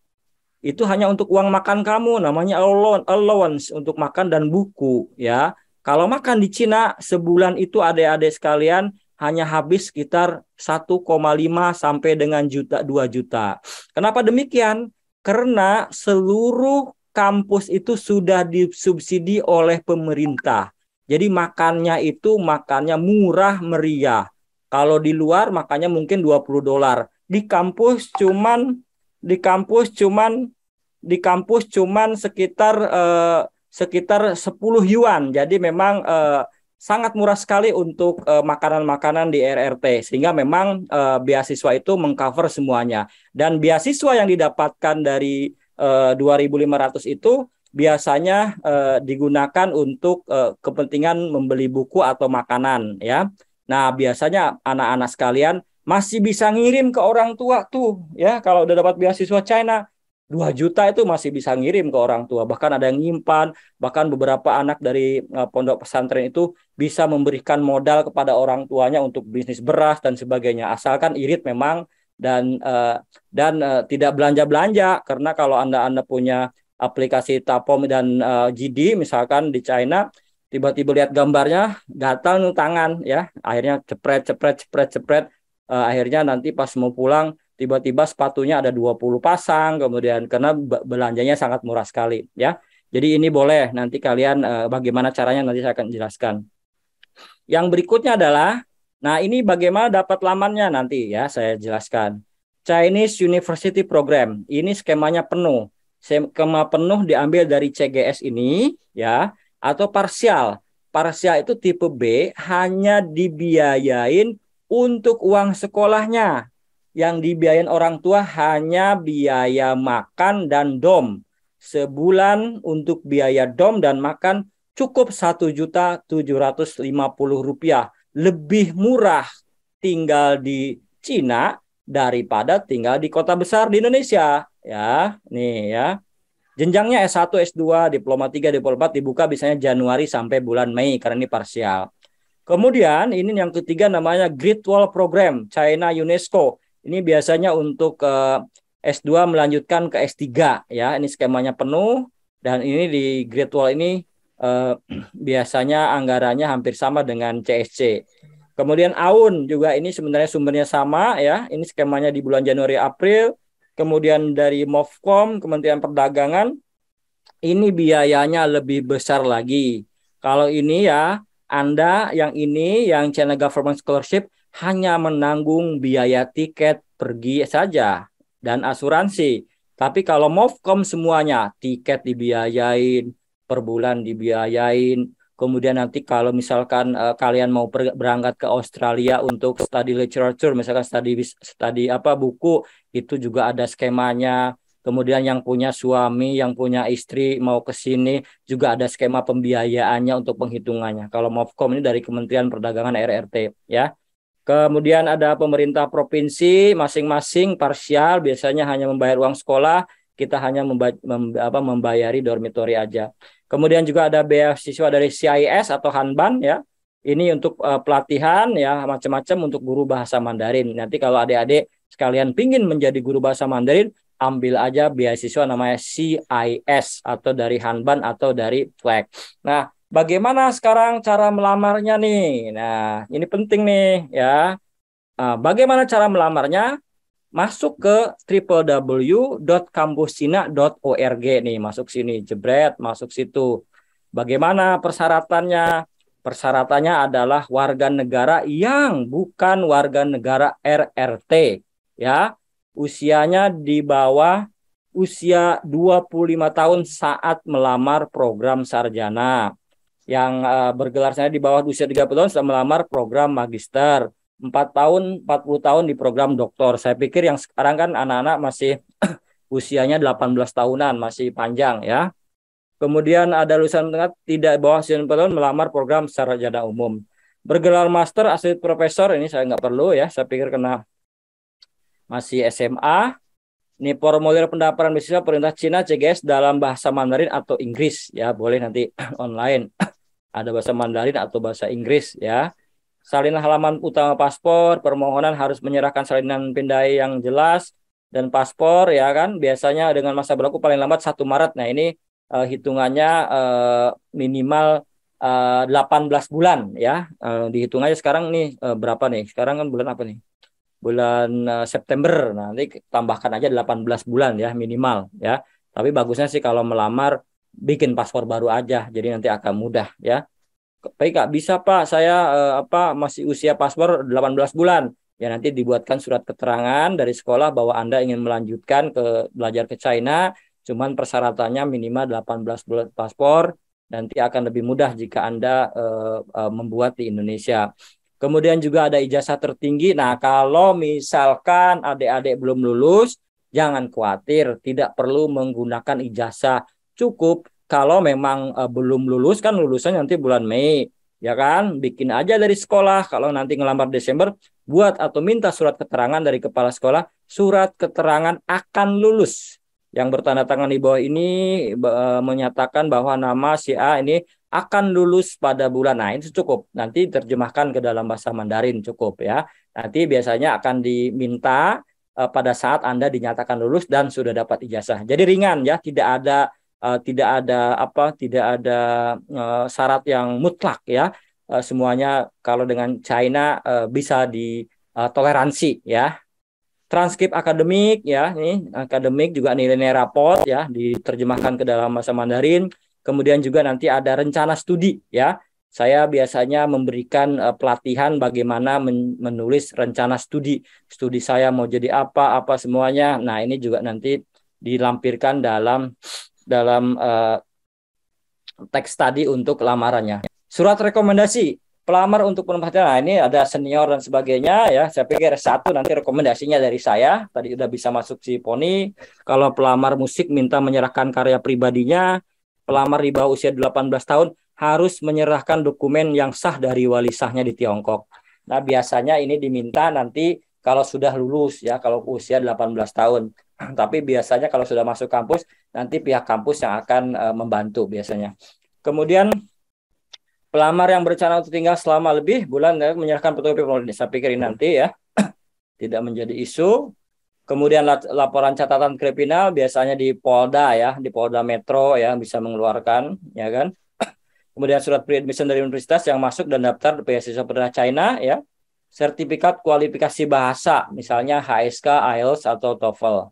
Speaker 1: Itu hanya untuk uang makan kamu, namanya allowance untuk makan dan buku ya. Kalau makan di Cina sebulan itu adik-adik sekalian hanya habis sekitar 1,5 sampai dengan juta 2 juta. Kenapa demikian? Karena seluruh kampus itu sudah disubsidi oleh pemerintah. Jadi makannya itu makannya murah meriah. Kalau di luar makanya mungkin 20 dolar. Di kampus cuman di kampus cuman di kampus cuman sekitar eh, sekitar 10 yuan. Jadi memang eh, sangat murah sekali untuk eh, makanan-makanan di RRT sehingga memang eh, beasiswa itu mengcover semuanya dan beasiswa yang didapatkan dari 2.500 eh, itu biasanya digunakan untuk kepentingan membeli buku atau makanan ya nah biasanya anak-anak sekalian masih bisa ngirim ke orang tua tuh ya kalau udah dapat beasiswa China 2 juta itu masih bisa ngirim ke orang tua. Bahkan ada yang nyimpan, bahkan beberapa anak dari eh, pondok pesantren itu bisa memberikan modal kepada orang tuanya untuk bisnis beras dan sebagainya. Asalkan irit memang dan eh, dan eh, tidak belanja-belanja karena kalau Anda-anda punya aplikasi Tapom dan uh, GD misalkan di China tiba-tiba lihat gambarnya datang tangan ya. Akhirnya cepret cepret cepret cepret akhirnya nanti pas mau pulang tiba-tiba sepatunya ada 20 pasang kemudian karena belanjanya sangat murah sekali ya. Jadi ini boleh nanti kalian e, bagaimana caranya nanti saya akan jelaskan. Yang berikutnya adalah nah ini bagaimana dapat lamannya nanti ya saya jelaskan. Chinese University Program. Ini skemanya penuh. Skema penuh diambil dari CGS ini ya atau parsial. Parsial itu tipe B hanya dibiayain untuk uang sekolahnya yang dibiayain orang tua hanya biaya makan dan dom. Sebulan untuk biaya dom dan makan cukup rp rupiah Lebih murah tinggal di Cina daripada tinggal di kota besar di Indonesia. Ya, nih ya. Jenjangnya S1, S2, Diploma 3, Diploma 4 dibuka biasanya Januari sampai bulan Mei karena ini parsial. Kemudian ini yang ketiga namanya Great Wall Program China UNESCO ini biasanya untuk uh, eh, S2 melanjutkan ke S3 ya. Ini skemanya penuh dan ini di Wall ini uh, biasanya anggarannya hampir sama dengan CSC. Kemudian AUN juga ini sebenarnya sumbernya sama ya. Ini skemanya di bulan Januari April. Kemudian dari MOFCOM Kementerian Perdagangan ini biayanya lebih besar lagi. Kalau ini ya Anda yang ini yang China Government Scholarship hanya menanggung biaya tiket pergi saja dan asuransi. Tapi kalau MOFCOM semuanya, tiket dibiayain, per bulan dibiayain, kemudian nanti kalau misalkan uh, kalian mau berangkat ke Australia untuk study literature misalkan study study apa buku itu juga ada skemanya kemudian yang punya suami yang punya istri mau ke sini juga ada skema pembiayaannya untuk penghitungannya kalau MOFCOM ini dari Kementerian Perdagangan RRT ya Kemudian ada pemerintah provinsi masing-masing parsial biasanya hanya membayar uang sekolah, kita hanya membayar membayari dormitori aja. Kemudian juga ada beasiswa dari CIS atau Hanban ya. Ini untuk uh, pelatihan ya macam-macam untuk guru bahasa Mandarin. Nanti kalau adik-adik sekalian pingin menjadi guru bahasa Mandarin, ambil aja beasiswa namanya CIS atau dari Hanban atau dari FLAG. Nah, Bagaimana sekarang cara melamarnya nih? Nah, ini penting nih ya. Ah, bagaimana cara melamarnya? Masuk ke www.kampusina.org nih, masuk sini, jebret, masuk situ. Bagaimana persyaratannya? Persyaratannya adalah warga negara yang bukan warga negara RRT, ya. Usianya di bawah usia 25 tahun saat melamar program sarjana yang uh, bergelar sana di bawah usia 30 tahun sudah melamar program magister. 4 tahun, 40 tahun di program doktor. Saya pikir yang sekarang kan anak-anak masih usianya 18 tahunan, masih panjang ya. Kemudian ada lulusan tengah tidak bawah usia puluh tahun melamar program sarjana umum. Bergelar master asli profesor ini saya nggak perlu ya, saya pikir kena masih SMA. Ini formulir pendaftaran beasiswa perintah Cina CGS dalam bahasa Mandarin atau Inggris ya, boleh nanti online. ada bahasa Mandarin atau bahasa Inggris ya. Salinan halaman utama paspor, permohonan harus menyerahkan salinan pindai yang jelas dan paspor ya kan. Biasanya dengan masa berlaku paling lambat 1 Maret. Nah, ini uh, hitungannya uh, minimal uh, eh, 18 bulan ya. Uh, dihitung aja sekarang nih uh, berapa nih? Sekarang kan bulan apa nih? Bulan uh, September. Nah, nanti tambahkan aja 18 bulan ya minimal ya. Tapi bagusnya sih kalau melamar bikin paspor baru aja jadi nanti akan mudah ya tapi nggak bisa pak saya eh, apa masih usia paspor 18 bulan ya nanti dibuatkan surat keterangan dari sekolah bahwa anda ingin melanjutkan ke belajar ke China cuman persyaratannya minimal 18 bulan paspor nanti akan lebih mudah jika anda eh, eh, membuat di Indonesia Kemudian juga ada ijazah tertinggi. Nah, kalau misalkan adik-adik belum lulus, jangan khawatir, tidak perlu menggunakan ijazah cukup kalau memang uh, belum lulus kan lulusan nanti bulan Mei ya kan bikin aja dari sekolah kalau nanti ngelamar Desember buat atau minta surat keterangan dari kepala sekolah surat keterangan akan lulus yang bertanda tangan di bawah ini e, menyatakan bahwa nama si A ini akan lulus pada bulan nah itu cukup nanti terjemahkan ke dalam bahasa Mandarin cukup ya nanti biasanya akan diminta e, pada saat Anda dinyatakan lulus dan sudah dapat ijazah jadi ringan ya tidak ada Eh, tidak ada apa tidak ada uh, syarat yang mutlak ya uh, semuanya kalau dengan China uh, bisa ditoleransi ya transkrip akademik ya nih akademik juga nilai-nilai rapor ya diterjemahkan ke dalam bahasa Mandarin kemudian juga nanti ada rencana studi ya saya biasanya memberikan uh, pelatihan bagaimana men menulis rencana studi studi saya mau jadi apa apa semuanya nah ini juga nanti dilampirkan dalam dalam uh, teks tadi untuk lamarannya. Surat rekomendasi pelamar untuk penempatan. Nah, ini ada senior dan sebagainya ya. Saya pikir satu nanti rekomendasinya dari saya. Tadi sudah bisa masuk si Pony Kalau pelamar musik minta menyerahkan karya pribadinya, pelamar di bawah usia 18 tahun harus menyerahkan dokumen yang sah dari wali sahnya di Tiongkok. Nah, biasanya ini diminta nanti kalau sudah lulus ya kalau usia 18 tahun. Tapi biasanya kalau sudah masuk kampus nanti pihak kampus yang akan uh, membantu biasanya. Kemudian pelamar yang berencana untuk tinggal selama lebih bulan ya, menyerahkan fotokopi ini Saya pikirin nanti ya tidak menjadi isu. Kemudian laporan catatan kriminal biasanya di Polda ya, di Polda Metro ya bisa mengeluarkan ya kan. Kemudian surat pre-admission dari universitas yang masuk dan daftar beasiswa pernah China ya sertifikat kualifikasi bahasa, misalnya HSK, IELTS atau TOEFL.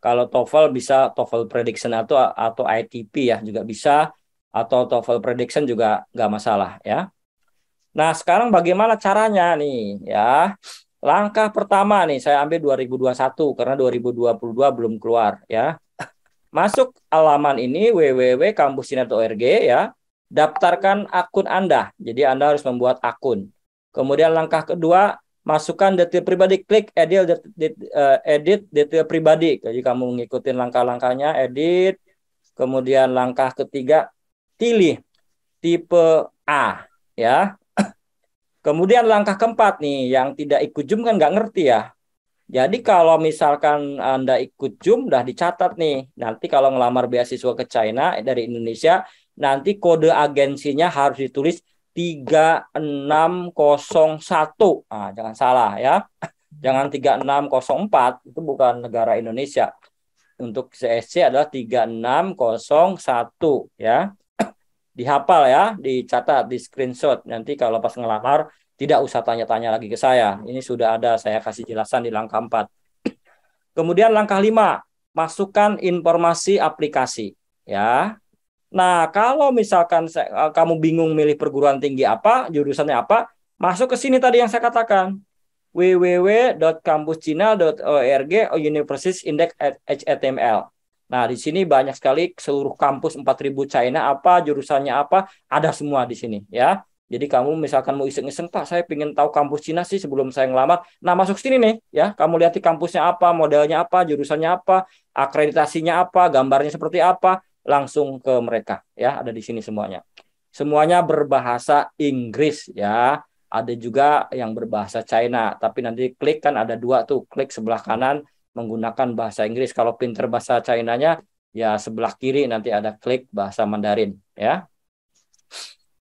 Speaker 1: Kalau TOEFL bisa TOEFL prediction atau atau ITP ya juga bisa atau TOEFL prediction juga nggak masalah ya. Nah, sekarang bagaimana caranya nih ya? Langkah pertama nih saya ambil 2021 karena 2022 belum keluar ya. Masuk alaman ini www.kampusinet.org ya. Daftarkan akun Anda. Jadi Anda harus membuat akun Kemudian langkah kedua, masukkan detail pribadi, klik edit, edit, eh, edit detail pribadi. Jadi kamu mengikuti langkah-langkahnya, edit. Kemudian langkah ketiga, pilih tipe A, ya. Kemudian langkah keempat nih, yang tidak ikut zoom kan nggak ngerti ya. Jadi kalau misalkan Anda ikut Zoom, dah dicatat nih. Nanti kalau ngelamar beasiswa ke China dari Indonesia, nanti kode agensinya harus ditulis 3601. Nah, jangan salah ya. Jangan 3604 itu bukan negara Indonesia. Untuk CSC adalah 3601 ya. Dihafal ya, dicatat, di screenshot. Nanti kalau pas ngelamar tidak usah tanya-tanya lagi ke saya. Ini sudah ada saya kasih jelasan di langkah 4. Kemudian langkah 5, masukkan informasi aplikasi ya. Nah, kalau misalkan eh, kamu bingung milih perguruan tinggi apa, jurusannya apa, masuk ke sini tadi yang saya katakan. www.kampuscina.org eh, Universities Index HTML. Nah, di sini banyak sekali seluruh kampus 4000 China apa, jurusannya apa, ada semua di sini ya. Jadi kamu misalkan mau iseng-iseng, Pak, saya ingin tahu kampus Cina sih sebelum saya ngelamar. Nah, masuk sini nih ya. Kamu lihat di kampusnya apa, modelnya apa, jurusannya apa, akreditasinya apa, gambarnya seperti apa langsung ke mereka ya ada di sini semuanya semuanya berbahasa Inggris ya ada juga yang berbahasa China tapi nanti klik kan ada dua tuh klik sebelah kanan menggunakan bahasa Inggris kalau pinter bahasa Chinanya ya sebelah kiri nanti ada klik bahasa Mandarin ya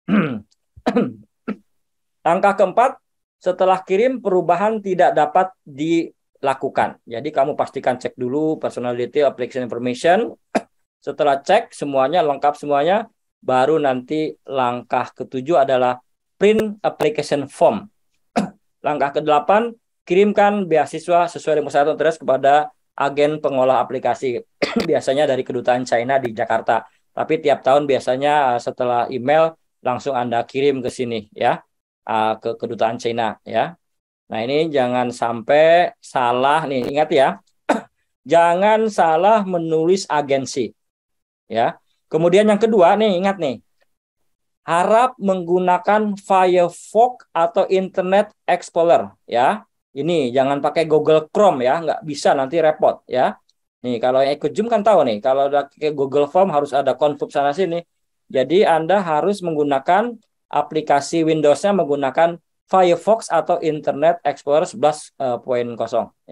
Speaker 1: langkah keempat setelah kirim perubahan tidak dapat dilakukan jadi kamu pastikan cek dulu personality application information Setelah cek semuanya lengkap semuanya, baru nanti langkah ketujuh adalah print application form. langkah ke-8 kirimkan beasiswa sesuai dengan syarat terus kepada agen pengolah aplikasi biasanya dari kedutaan China di Jakarta. Tapi tiap tahun biasanya eh, setelah email langsung Anda kirim ke sini ya eh, ke kedutaan China ya. Nah, ini jangan sampai salah nih, ingat ya. jangan salah menulis agensi ya. Kemudian yang kedua nih ingat nih. Harap menggunakan Firefox atau Internet Explorer ya. Ini jangan pakai Google Chrome ya, nggak bisa nanti repot ya. Nih kalau yang ikut Zoom kan tahu nih, kalau ada Google Form harus ada konflik sana sini. Jadi Anda harus menggunakan aplikasi Windows-nya menggunakan Firefox atau Internet Explorer 11.0 eh,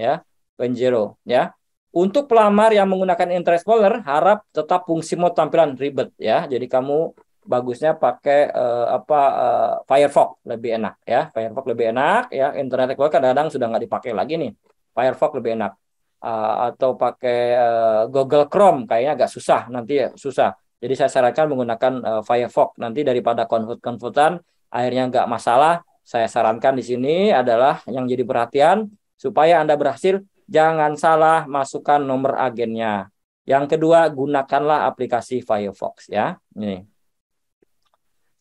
Speaker 1: ya, 10 ya. Untuk pelamar yang menggunakan interest roller, harap tetap fungsi mode tampilan ribet ya. Jadi kamu bagusnya pakai uh, apa uh, Firefox lebih enak ya. Firefox lebih enak ya. Internet Explorer kadang-kadang sudah nggak dipakai lagi nih. Firefox lebih enak. Uh, atau pakai uh, Google Chrome kayaknya agak susah nanti ya, susah. Jadi saya sarankan menggunakan uh, Firefox nanti daripada konfut-konfutan akhirnya nggak masalah. Saya sarankan di sini adalah yang jadi perhatian supaya Anda berhasil jangan salah masukkan nomor agennya. Yang kedua, gunakanlah aplikasi Firefox ya. Ini.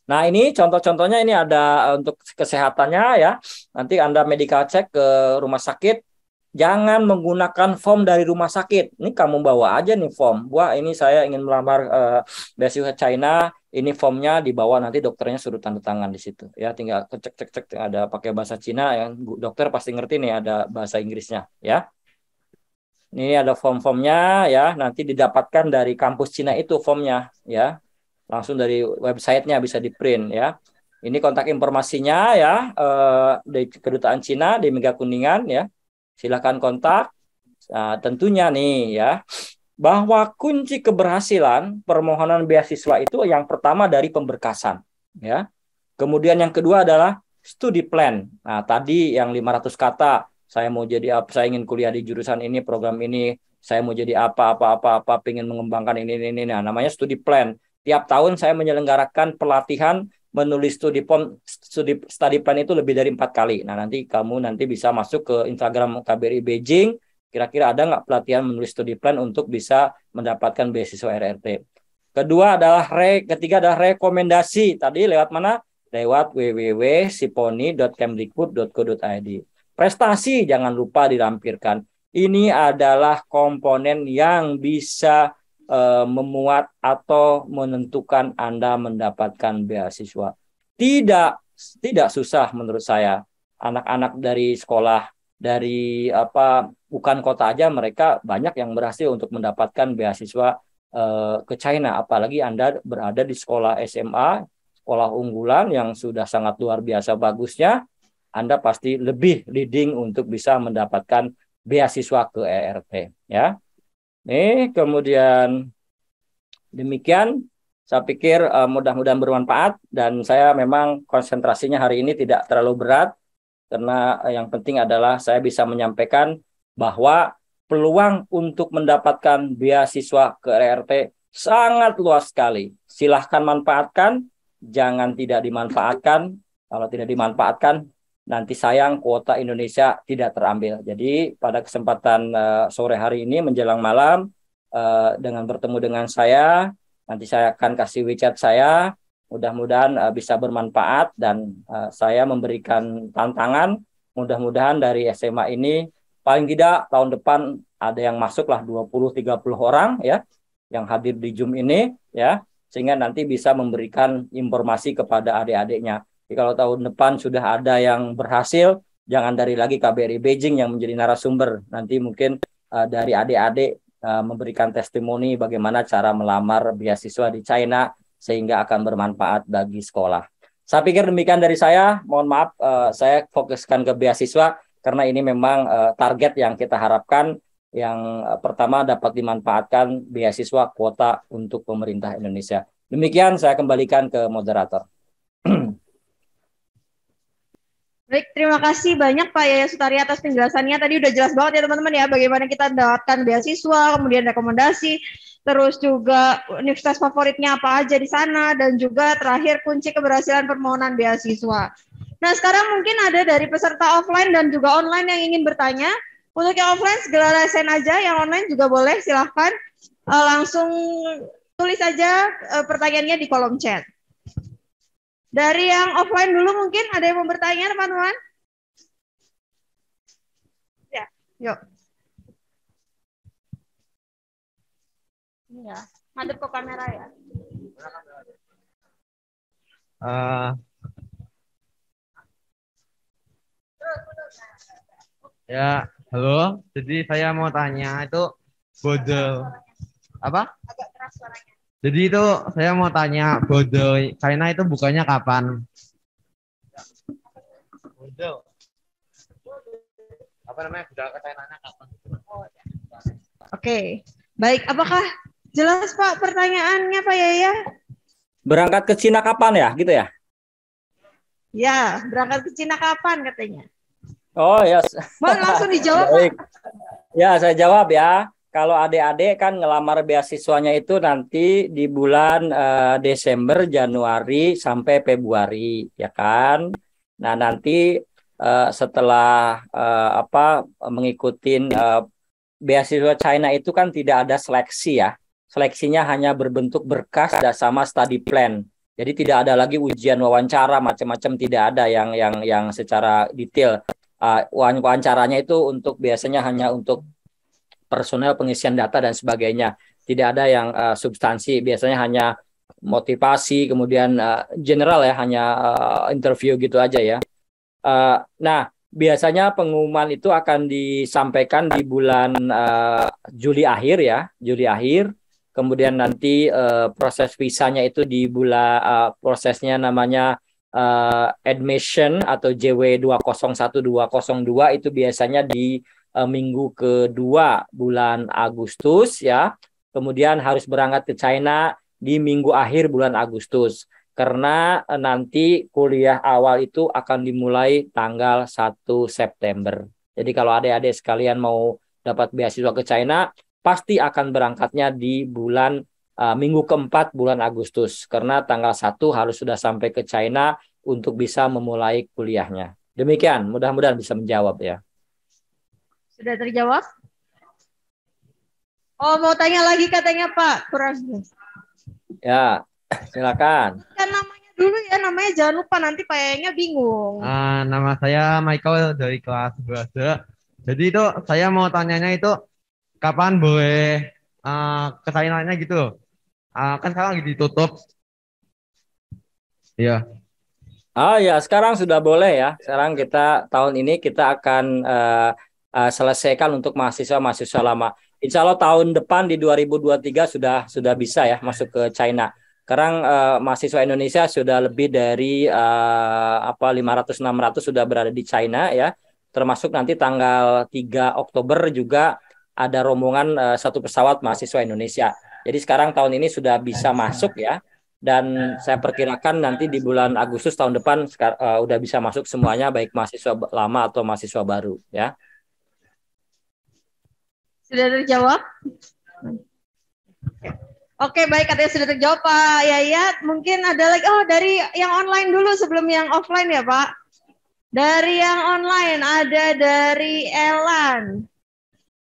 Speaker 1: Nah, ini contoh-contohnya ini ada untuk kesehatannya ya. Nanti Anda medical check ke rumah sakit, jangan menggunakan form dari rumah sakit. Ini kamu bawa aja nih form. Buah ini saya ingin melamar uh, eh, beasiswa China, ini formnya dibawa nanti dokternya suruh tanda tangan di situ. Ya, tinggal cek cek cek ada pakai bahasa Cina yang dokter pasti ngerti nih ada bahasa Inggrisnya, ya. Ini ada form-formnya ya, nanti didapatkan dari kampus Cina itu formnya ya. Langsung dari websitenya bisa di-print ya. Ini kontak informasinya ya eh, dari kedutaan Cina di Mega Kuningan ya. Silakan kontak. Nah, tentunya nih ya bahwa kunci keberhasilan permohonan beasiswa itu yang pertama dari pemberkasan ya. Kemudian yang kedua adalah studi plan. Nah, tadi yang 500 kata saya mau jadi apa, saya ingin kuliah di jurusan ini, program ini, saya mau jadi apa, apa, apa, apa, pengen mengembangkan ini, ini, ini. Nah, namanya studi plan. Tiap tahun saya menyelenggarakan pelatihan menulis studi plan, studi study plan itu lebih dari empat kali. Nah, nanti kamu nanti bisa masuk ke Instagram KBRI Beijing. Kira-kira ada nggak pelatihan menulis studi plan untuk bisa mendapatkan beasiswa RRT? Kedua adalah re, ketiga adalah rekomendasi. Tadi lewat mana? Lewat www.siponi.kemdikbud.go.id. Prestasi jangan lupa dilampirkan. Ini adalah komponen yang bisa uh, memuat atau menentukan Anda mendapatkan beasiswa. Tidak tidak susah menurut saya. Anak-anak dari sekolah dari apa bukan kota aja mereka banyak yang berhasil untuk mendapatkan beasiswa uh, ke China apalagi Anda berada di sekolah SMA sekolah unggulan yang sudah sangat luar biasa bagusnya anda pasti lebih leading untuk bisa mendapatkan beasiswa ke ERP ya. Nih, kemudian demikian saya pikir uh, mudah-mudahan bermanfaat dan saya memang konsentrasinya hari ini tidak terlalu berat karena eh, yang penting adalah saya bisa menyampaikan bahwa peluang untuk mendapatkan beasiswa ke ERP sangat luas sekali. Silahkan manfaatkan, jangan tidak dimanfaatkan. Kalau tidak dimanfaatkan, nanti sayang kuota Indonesia tidak terambil. Jadi pada kesempatan uh, sore hari ini menjelang malam uh, dengan bertemu dengan saya, nanti saya akan kasih WeChat saya. Mudah-mudahan uh, bisa bermanfaat dan uh, saya memberikan tantangan. Mudah-mudahan dari SMA ini paling tidak tahun depan ada yang masuklah 20 30 orang ya yang hadir di Zoom ini ya sehingga nanti bisa memberikan informasi kepada adik-adiknya jadi kalau tahun depan sudah ada yang berhasil, jangan dari lagi KBRI Beijing yang menjadi narasumber. Nanti mungkin uh, dari adik-adik uh, memberikan testimoni bagaimana cara melamar beasiswa di China sehingga akan bermanfaat bagi sekolah. Saya pikir demikian dari saya. Mohon maaf, uh, saya fokuskan ke beasiswa karena ini memang uh, target yang kita harapkan. Yang pertama dapat dimanfaatkan beasiswa kuota untuk pemerintah Indonesia. Demikian saya kembalikan ke moderator.
Speaker 2: Baik, terima kasih banyak Pak Yaya Sutari atas penjelasannya. Tadi udah jelas banget ya teman-teman ya bagaimana kita dapatkan beasiswa, kemudian rekomendasi, terus juga universitas favoritnya apa aja di sana dan juga terakhir kunci keberhasilan permohonan beasiswa. Nah, sekarang mungkin ada dari peserta offline dan juga online yang ingin bertanya. Untuk yang offline segala resen aja, yang online juga boleh silahkan uh, langsung tulis aja uh, pertanyaannya di kolom chat. Dari yang offline dulu mungkin ada yang mau bertanya teman-teman? Ya, yuk. Iya, madep ke kamera ya. Uh, ya, halo. Jadi saya mau tanya itu bodel apa? Agak keras suaranya. Jadi itu saya mau tanya Bodo China itu bukanya kapan? Bodo. Apa namanya ke China kapan? Oke. Baik, apakah jelas Pak pertanyaannya Pak Yaya?
Speaker 1: Berangkat ke Cina kapan ya, gitu ya?
Speaker 2: Ya, berangkat ke Cina kapan katanya? Oh ya. Yes. Mohon langsung dijawab.
Speaker 1: Pak. Ya, saya jawab ya kalau adik-adik kan ngelamar beasiswanya itu nanti di bulan uh, Desember, Januari sampai Februari, ya kan? Nah, nanti uh, setelah uh, apa mengikuti uh, beasiswa China itu kan tidak ada seleksi ya. Seleksinya hanya berbentuk berkas dan sama study plan. Jadi tidak ada lagi ujian wawancara macam-macam tidak ada yang yang yang secara detail. Uh, wawancaranya itu untuk biasanya hanya untuk personel pengisian data dan sebagainya. Tidak ada yang uh, substansi, biasanya hanya motivasi, kemudian uh, general ya, hanya uh, interview gitu aja ya. Uh, nah, biasanya pengumuman itu akan disampaikan di bulan uh, Juli akhir ya, Juli akhir. Kemudian nanti uh, proses visanya itu di bulan uh, prosesnya namanya uh, admission atau JW 201202 itu biasanya di uh, minggu kedua bulan Agustus ya. Kemudian harus berangkat ke China di minggu akhir bulan Agustus karena uh, nanti kuliah awal itu akan dimulai tanggal 1 September. Jadi kalau adik-adik sekalian mau dapat beasiswa ke China, pasti akan berangkatnya di bulan uh, minggu keempat bulan Agustus karena tanggal 1 harus sudah sampai ke China untuk bisa memulai kuliahnya. Demikian, mudah-mudahan bisa menjawab ya.
Speaker 2: Sudah terjawab? Oh, mau tanya lagi katanya Pak. Kurang
Speaker 1: Ya, silakan. Kan namanya
Speaker 2: dulu ya, namanya jangan lupa nanti payahnya bingung.
Speaker 1: Uh, nama saya Michael dari kelas
Speaker 2: 12. Jadi itu saya mau tanyanya itu kapan boleh uh, kesayangannya gitu. Uh, kan sekarang lagi ditutup. Iya. Yeah.
Speaker 1: Oh ya, sekarang sudah boleh ya. Sekarang kita tahun ini kita akan uh, uh, selesaikan untuk mahasiswa-mahasiswa lama. Insya Allah tahun depan di 2023 sudah sudah bisa ya masuk ke China. Sekarang uh, mahasiswa Indonesia sudah lebih dari uh, apa 500 600 sudah berada di China ya. Termasuk nanti tanggal 3 Oktober juga ada rombongan uh, satu pesawat mahasiswa Indonesia. Jadi sekarang tahun ini sudah bisa masuk ya dan saya perkirakan nanti di bulan Agustus tahun depan uh, bisa masuk semuanya baik mahasiswa lama atau mahasiswa baru ya.
Speaker 2: Sudah terjawab? Oke, baik katanya sudah terjawab Pak Yayat. Mungkin ada lagi oh dari yang online dulu sebelum yang offline ya, Pak. Dari yang online ada dari Elan.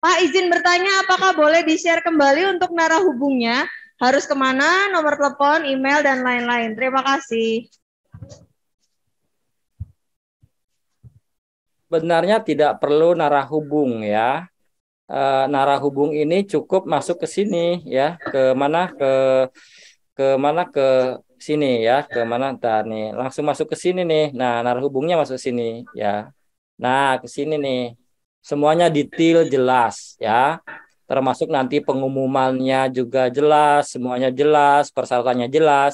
Speaker 2: Pak izin bertanya apakah boleh di-share kembali untuk narah hubungnya? Harus kemana, nomor telepon, email, dan lain-lain. Terima kasih.
Speaker 1: Benarnya tidak perlu narah hubung ya uh, eh, hubung ini cukup masuk ke sini ya ke mana ke ke mana ke sini ya ke mana nah, nih langsung masuk ke sini nih nah hubungnya masuk sini ya nah ke sini nih semuanya detail jelas ya termasuk nanti pengumumannya juga jelas semuanya jelas persyaratannya jelas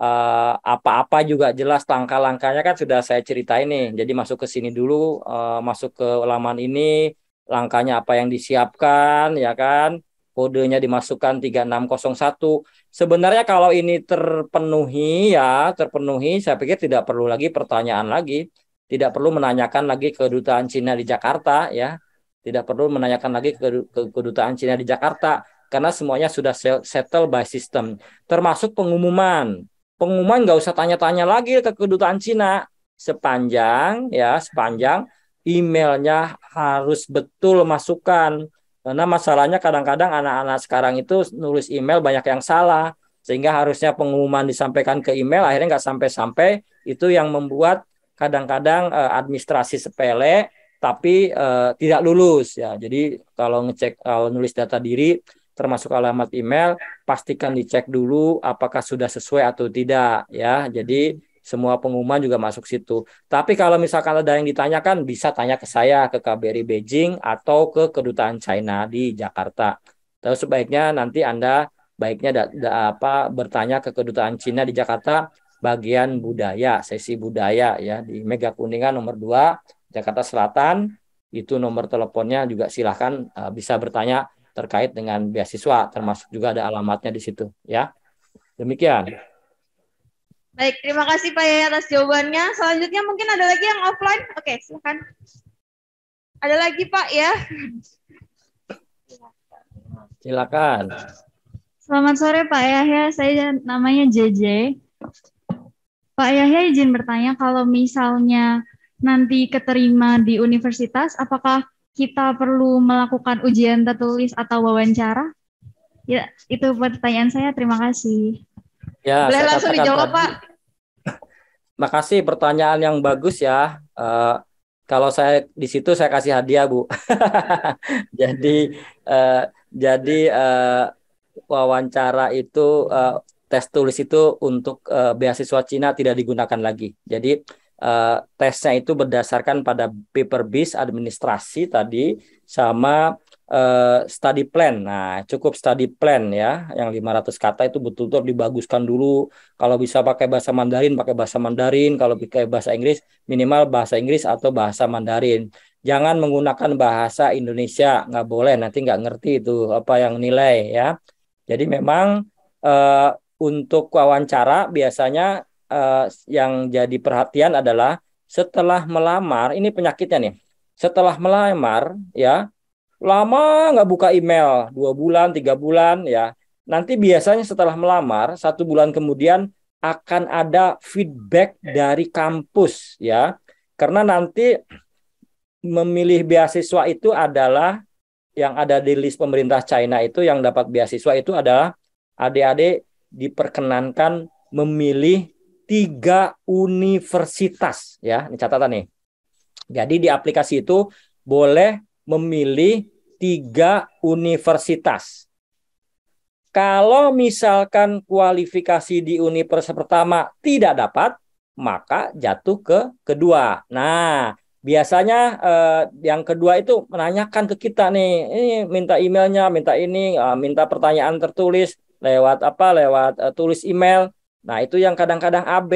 Speaker 1: eh, apa-apa uh, juga jelas langkah-langkahnya kan sudah saya ceritain nih jadi masuk ke sini dulu uh, masuk ke laman ini langkahnya apa yang disiapkan ya kan kodenya dimasukkan 3601 sebenarnya kalau ini terpenuhi ya terpenuhi saya pikir tidak perlu lagi pertanyaan lagi tidak perlu menanyakan lagi kedutaan Cina di Jakarta ya tidak perlu menanyakan lagi ke, kedutaan Cina di Jakarta karena semuanya sudah settle by system termasuk pengumuman pengumuman nggak usah tanya-tanya lagi ke kedutaan Cina sepanjang ya sepanjang emailnya harus betul masukkan. Karena masalahnya kadang-kadang anak-anak sekarang itu nulis email banyak yang salah. Sehingga harusnya pengumuman disampaikan ke email, akhirnya nggak sampai-sampai. Itu yang membuat kadang-kadang eh, administrasi sepele tapi eh, tidak lulus ya. Jadi kalau ngecek kalau nulis data diri termasuk alamat email, pastikan dicek dulu apakah sudah sesuai atau tidak ya. Jadi semua pengumuman juga masuk situ. Tapi kalau misalkan ada yang ditanyakan, bisa tanya ke saya, ke KBRI Beijing, atau ke Kedutaan China di Jakarta. Terus sebaiknya nanti Anda baiknya da, da, apa bertanya ke Kedutaan China di Jakarta bagian budaya, sesi budaya ya di Mega Kuningan nomor 2, Jakarta Selatan. Itu nomor teleponnya juga silahkan uh, bisa bertanya terkait dengan beasiswa, termasuk juga ada alamatnya di situ ya. Demikian.
Speaker 2: Baik, terima kasih Pak Yaya atas jawabannya. Selanjutnya mungkin ada lagi yang offline. Oke, silakan. Ada lagi Pak ya.
Speaker 1: Silakan.
Speaker 2: Selamat sore Pak Yahya, saya namanya JJ. Pak Yahya izin bertanya kalau misalnya nanti keterima di universitas, apakah kita perlu melakukan ujian tertulis atau wawancara? Ya, itu pertanyaan saya. Terima kasih.
Speaker 1: Ya, Boleh langsung dijawab, Pak makasih pertanyaan yang bagus ya. Uh, kalau saya di situ saya kasih hadiah bu. jadi uh, jadi uh, wawancara itu uh, tes tulis itu untuk uh, beasiswa Cina tidak digunakan lagi. Jadi uh, tesnya itu berdasarkan pada paper bis administrasi tadi sama Eh, study plan. Nah, cukup study plan ya, yang 500 kata itu betul-betul dibaguskan dulu. Kalau bisa pakai bahasa Mandarin, pakai bahasa Mandarin. Kalau pakai bahasa Inggris, minimal bahasa Inggris atau bahasa Mandarin. Jangan menggunakan bahasa Indonesia, nggak boleh. Nanti nggak ngerti itu apa yang nilai ya. Jadi memang uh, untuk wawancara biasanya uh, yang jadi perhatian adalah setelah melamar, ini penyakitnya nih. Setelah melamar ya, lama nggak buka email dua bulan tiga bulan ya nanti biasanya setelah melamar satu bulan kemudian akan ada feedback dari kampus ya karena nanti memilih beasiswa itu adalah yang ada di list pemerintah China itu yang dapat beasiswa itu adalah adik-adik diperkenankan memilih tiga universitas ya ini catatan nih jadi di aplikasi itu boleh memilih tiga universitas. Kalau misalkan kualifikasi di universitas pertama tidak dapat, maka jatuh ke kedua. Nah, biasanya eh, yang kedua itu menanyakan ke kita nih, ini minta emailnya, minta ini, eh, minta pertanyaan tertulis lewat apa, lewat eh, tulis email. Nah, itu yang kadang-kadang AB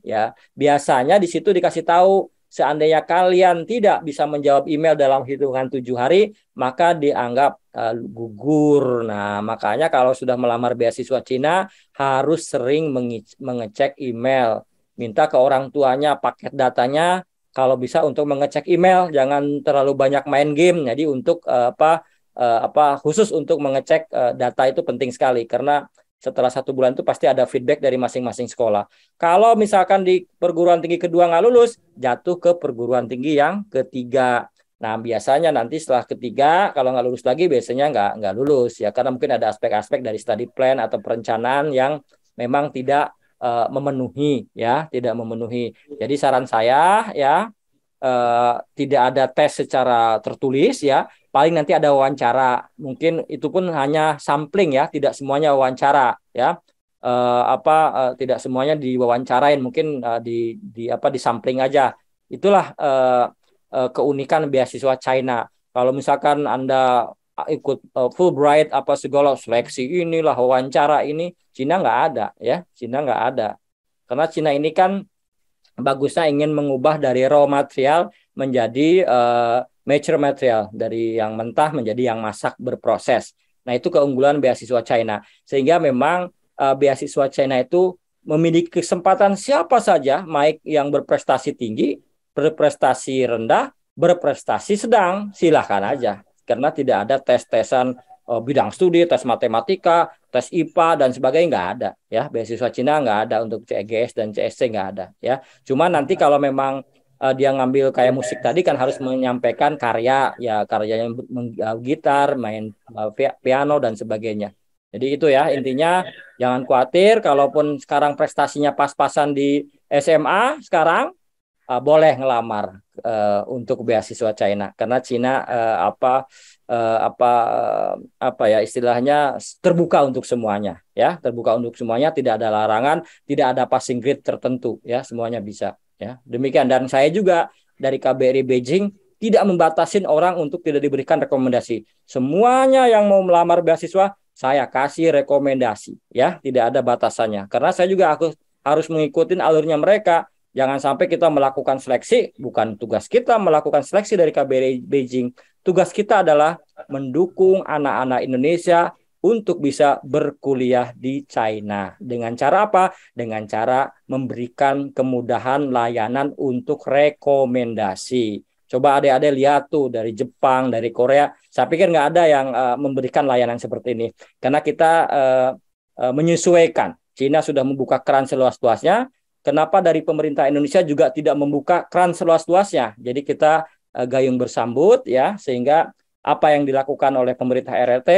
Speaker 1: ya. Biasanya di situ dikasih tahu Seandainya kalian tidak bisa menjawab email dalam hitungan tujuh hari, maka dianggap uh, gugur. Nah, makanya kalau sudah melamar beasiswa Cina harus sering mengecek email, minta ke orang tuanya paket datanya. Kalau bisa untuk mengecek email, jangan terlalu banyak main game. Jadi untuk uh, apa uh, apa khusus untuk mengecek uh, data itu penting sekali karena setelah satu bulan itu pasti ada feedback dari masing-masing sekolah. Kalau misalkan di perguruan tinggi kedua nggak lulus, jatuh ke perguruan tinggi yang ketiga. Nah biasanya nanti setelah ketiga, kalau nggak lulus lagi biasanya nggak nggak lulus ya karena mungkin ada aspek-aspek dari study plan atau perencanaan yang memang tidak uh, memenuhi ya, tidak memenuhi. Jadi saran saya ya uh, tidak ada tes secara tertulis ya paling nanti ada wawancara mungkin itu pun hanya sampling ya tidak semuanya wawancara ya uh, apa uh, tidak semuanya diwawancarain mungkin uh, di di apa di sampling aja itulah uh, uh, keunikan beasiswa China kalau misalkan anda ikut uh, Fulbright apa segala seleksi inilah wawancara ini Cina nggak ada ya Cina nggak ada karena Cina ini kan bagusnya ingin mengubah dari raw material menjadi uh, mature material dari yang mentah menjadi yang masak berproses. Nah itu keunggulan beasiswa China sehingga memang uh, beasiswa China itu memiliki kesempatan siapa saja baik yang berprestasi tinggi, berprestasi rendah, berprestasi sedang silahkan aja karena tidak ada tes-tesan uh, bidang studi, tes matematika, tes IPA dan sebagainya nggak ada ya. Beasiswa Cina nggak ada untuk CGS dan CSC nggak ada ya. Cuma nanti iya. kalau memang uh, dia ngambil kayak musik tadi kan harus menyampaikan karya ya karyanya uh, gitar, main uh, piano dan sebagainya. Jadi itu ya intinya jangan khawatir kalaupun sekarang prestasinya pas-pasan di SMA sekarang uh, boleh ngelamar uh, untuk beasiswa China karena Cina uh, apa uh, apa apa ya istilahnya terbuka untuk semuanya ya terbuka untuk semuanya tidak ada larangan tidak ada passing grade tertentu ya semuanya bisa ya demikian dan saya juga dari KBRI Beijing tidak membatasin orang untuk tidak diberikan rekomendasi semuanya yang mau melamar beasiswa saya kasih rekomendasi ya tidak ada batasannya karena saya juga aku harus mengikuti alurnya mereka jangan sampai kita melakukan seleksi bukan tugas kita melakukan seleksi dari KBRI Beijing Tugas kita adalah mendukung anak-anak Indonesia untuk bisa berkuliah di China. Dengan cara apa? Dengan cara memberikan kemudahan layanan untuk rekomendasi. Coba adik-adik lihat tuh dari Jepang, dari Korea. Saya pikir nggak ada yang uh, memberikan layanan seperti ini. Karena kita uh, uh, menyesuaikan. China sudah membuka keran seluas-luasnya. Kenapa dari pemerintah Indonesia juga tidak membuka keran seluas-luasnya? Jadi kita Eh, gayung bersambut ya sehingga apa yang dilakukan oleh pemerintah RRT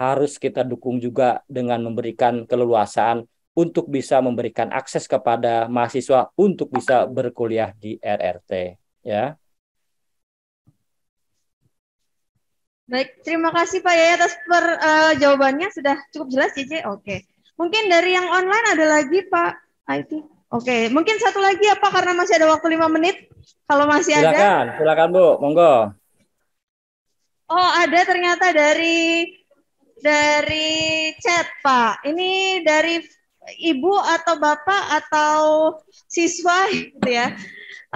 Speaker 1: harus kita dukung juga dengan memberikan keleluasaan untuk bisa memberikan akses kepada mahasiswa untuk bisa berkuliah di RRT ya.
Speaker 2: Baik, terima kasih Pak Yaya atas per, uh, jawabannya sudah cukup jelas JJ. Oke. Mungkin dari yang online ada lagi Pak ah, IT. Oke, mungkin satu lagi apa karena masih ada waktu lima menit? Kalau masih silakan, ada. Silakan,
Speaker 1: silakan Bu, monggo.
Speaker 2: Oh, ada ternyata dari dari chat, Pak. Ini dari ibu atau bapak atau siswa gitu ya.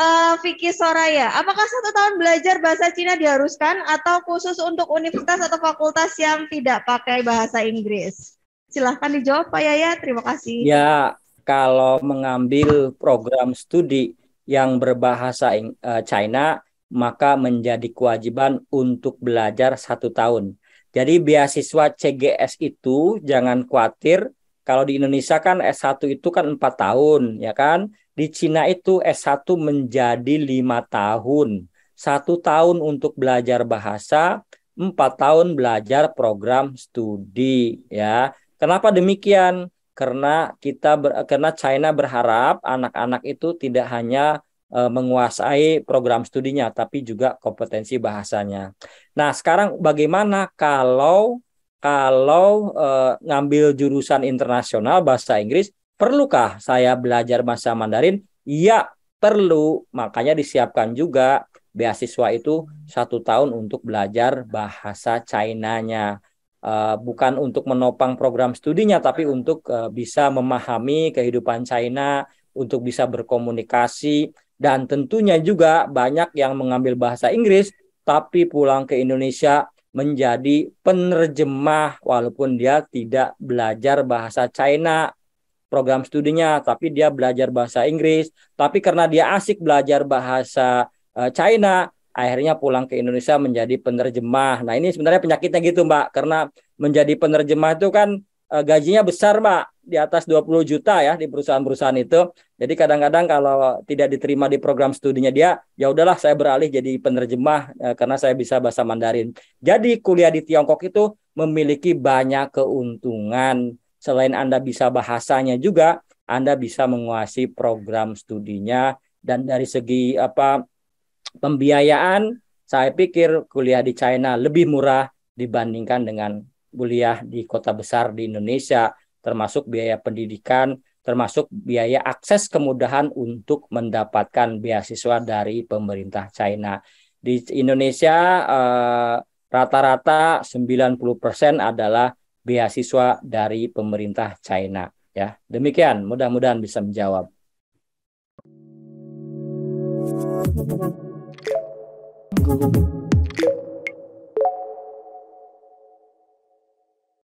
Speaker 2: Uh, Vicky Soraya, apakah satu tahun belajar bahasa Cina diharuskan atau khusus untuk universitas atau fakultas yang tidak pakai bahasa Inggris? Silahkan dijawab Pak Yaya, terima kasih.
Speaker 1: Ya, kalau mengambil program studi yang berbahasa eh, China maka menjadi kewajiban untuk belajar satu tahun. Jadi beasiswa CGS itu jangan khawatir kalau di Indonesia kan S1 itu kan empat tahun ya kan di Cina itu S1 menjadi lima tahun satu tahun untuk belajar bahasa empat tahun belajar program studi ya kenapa demikian karena kita ber, karena China berharap anak-anak itu tidak hanya e, menguasai program studinya tapi juga kompetensi bahasanya. Nah, sekarang bagaimana kalau kalau e, ngambil jurusan internasional bahasa Inggris perlukah saya belajar bahasa Mandarin? Iya, perlu. Makanya disiapkan juga beasiswa itu satu tahun untuk belajar bahasa Chinanya uh, bukan untuk menopang program studinya tapi untuk uh, bisa memahami kehidupan China, untuk bisa berkomunikasi dan tentunya juga banyak yang mengambil bahasa Inggris tapi pulang ke Indonesia menjadi penerjemah walaupun dia tidak belajar bahasa China program studinya tapi dia belajar bahasa Inggris tapi karena dia asik belajar bahasa eh, China akhirnya pulang ke Indonesia menjadi penerjemah. Nah, ini sebenarnya penyakitnya gitu, Mbak, karena menjadi penerjemah itu kan e, gajinya besar, Mbak, di atas 20 juta ya di perusahaan-perusahaan itu. Jadi kadang-kadang kalau tidak diterima di program studinya dia, ya udahlah saya beralih jadi penerjemah e, karena saya bisa bahasa Mandarin. Jadi kuliah di Tiongkok itu memiliki banyak keuntungan. Selain Anda bisa bahasanya juga, Anda bisa menguasai program studinya dan dari segi apa pembiayaan saya pikir kuliah di China lebih murah dibandingkan dengan kuliah di kota besar di Indonesia, termasuk biaya pendidikan, termasuk biaya akses kemudahan untuk mendapatkan beasiswa dari pemerintah China. Di Indonesia rata eh, rata-rata 90% adalah beasiswa dari pemerintah China ya. Demikian mudah-mudahan bisa menjawab. Thank you. 哦。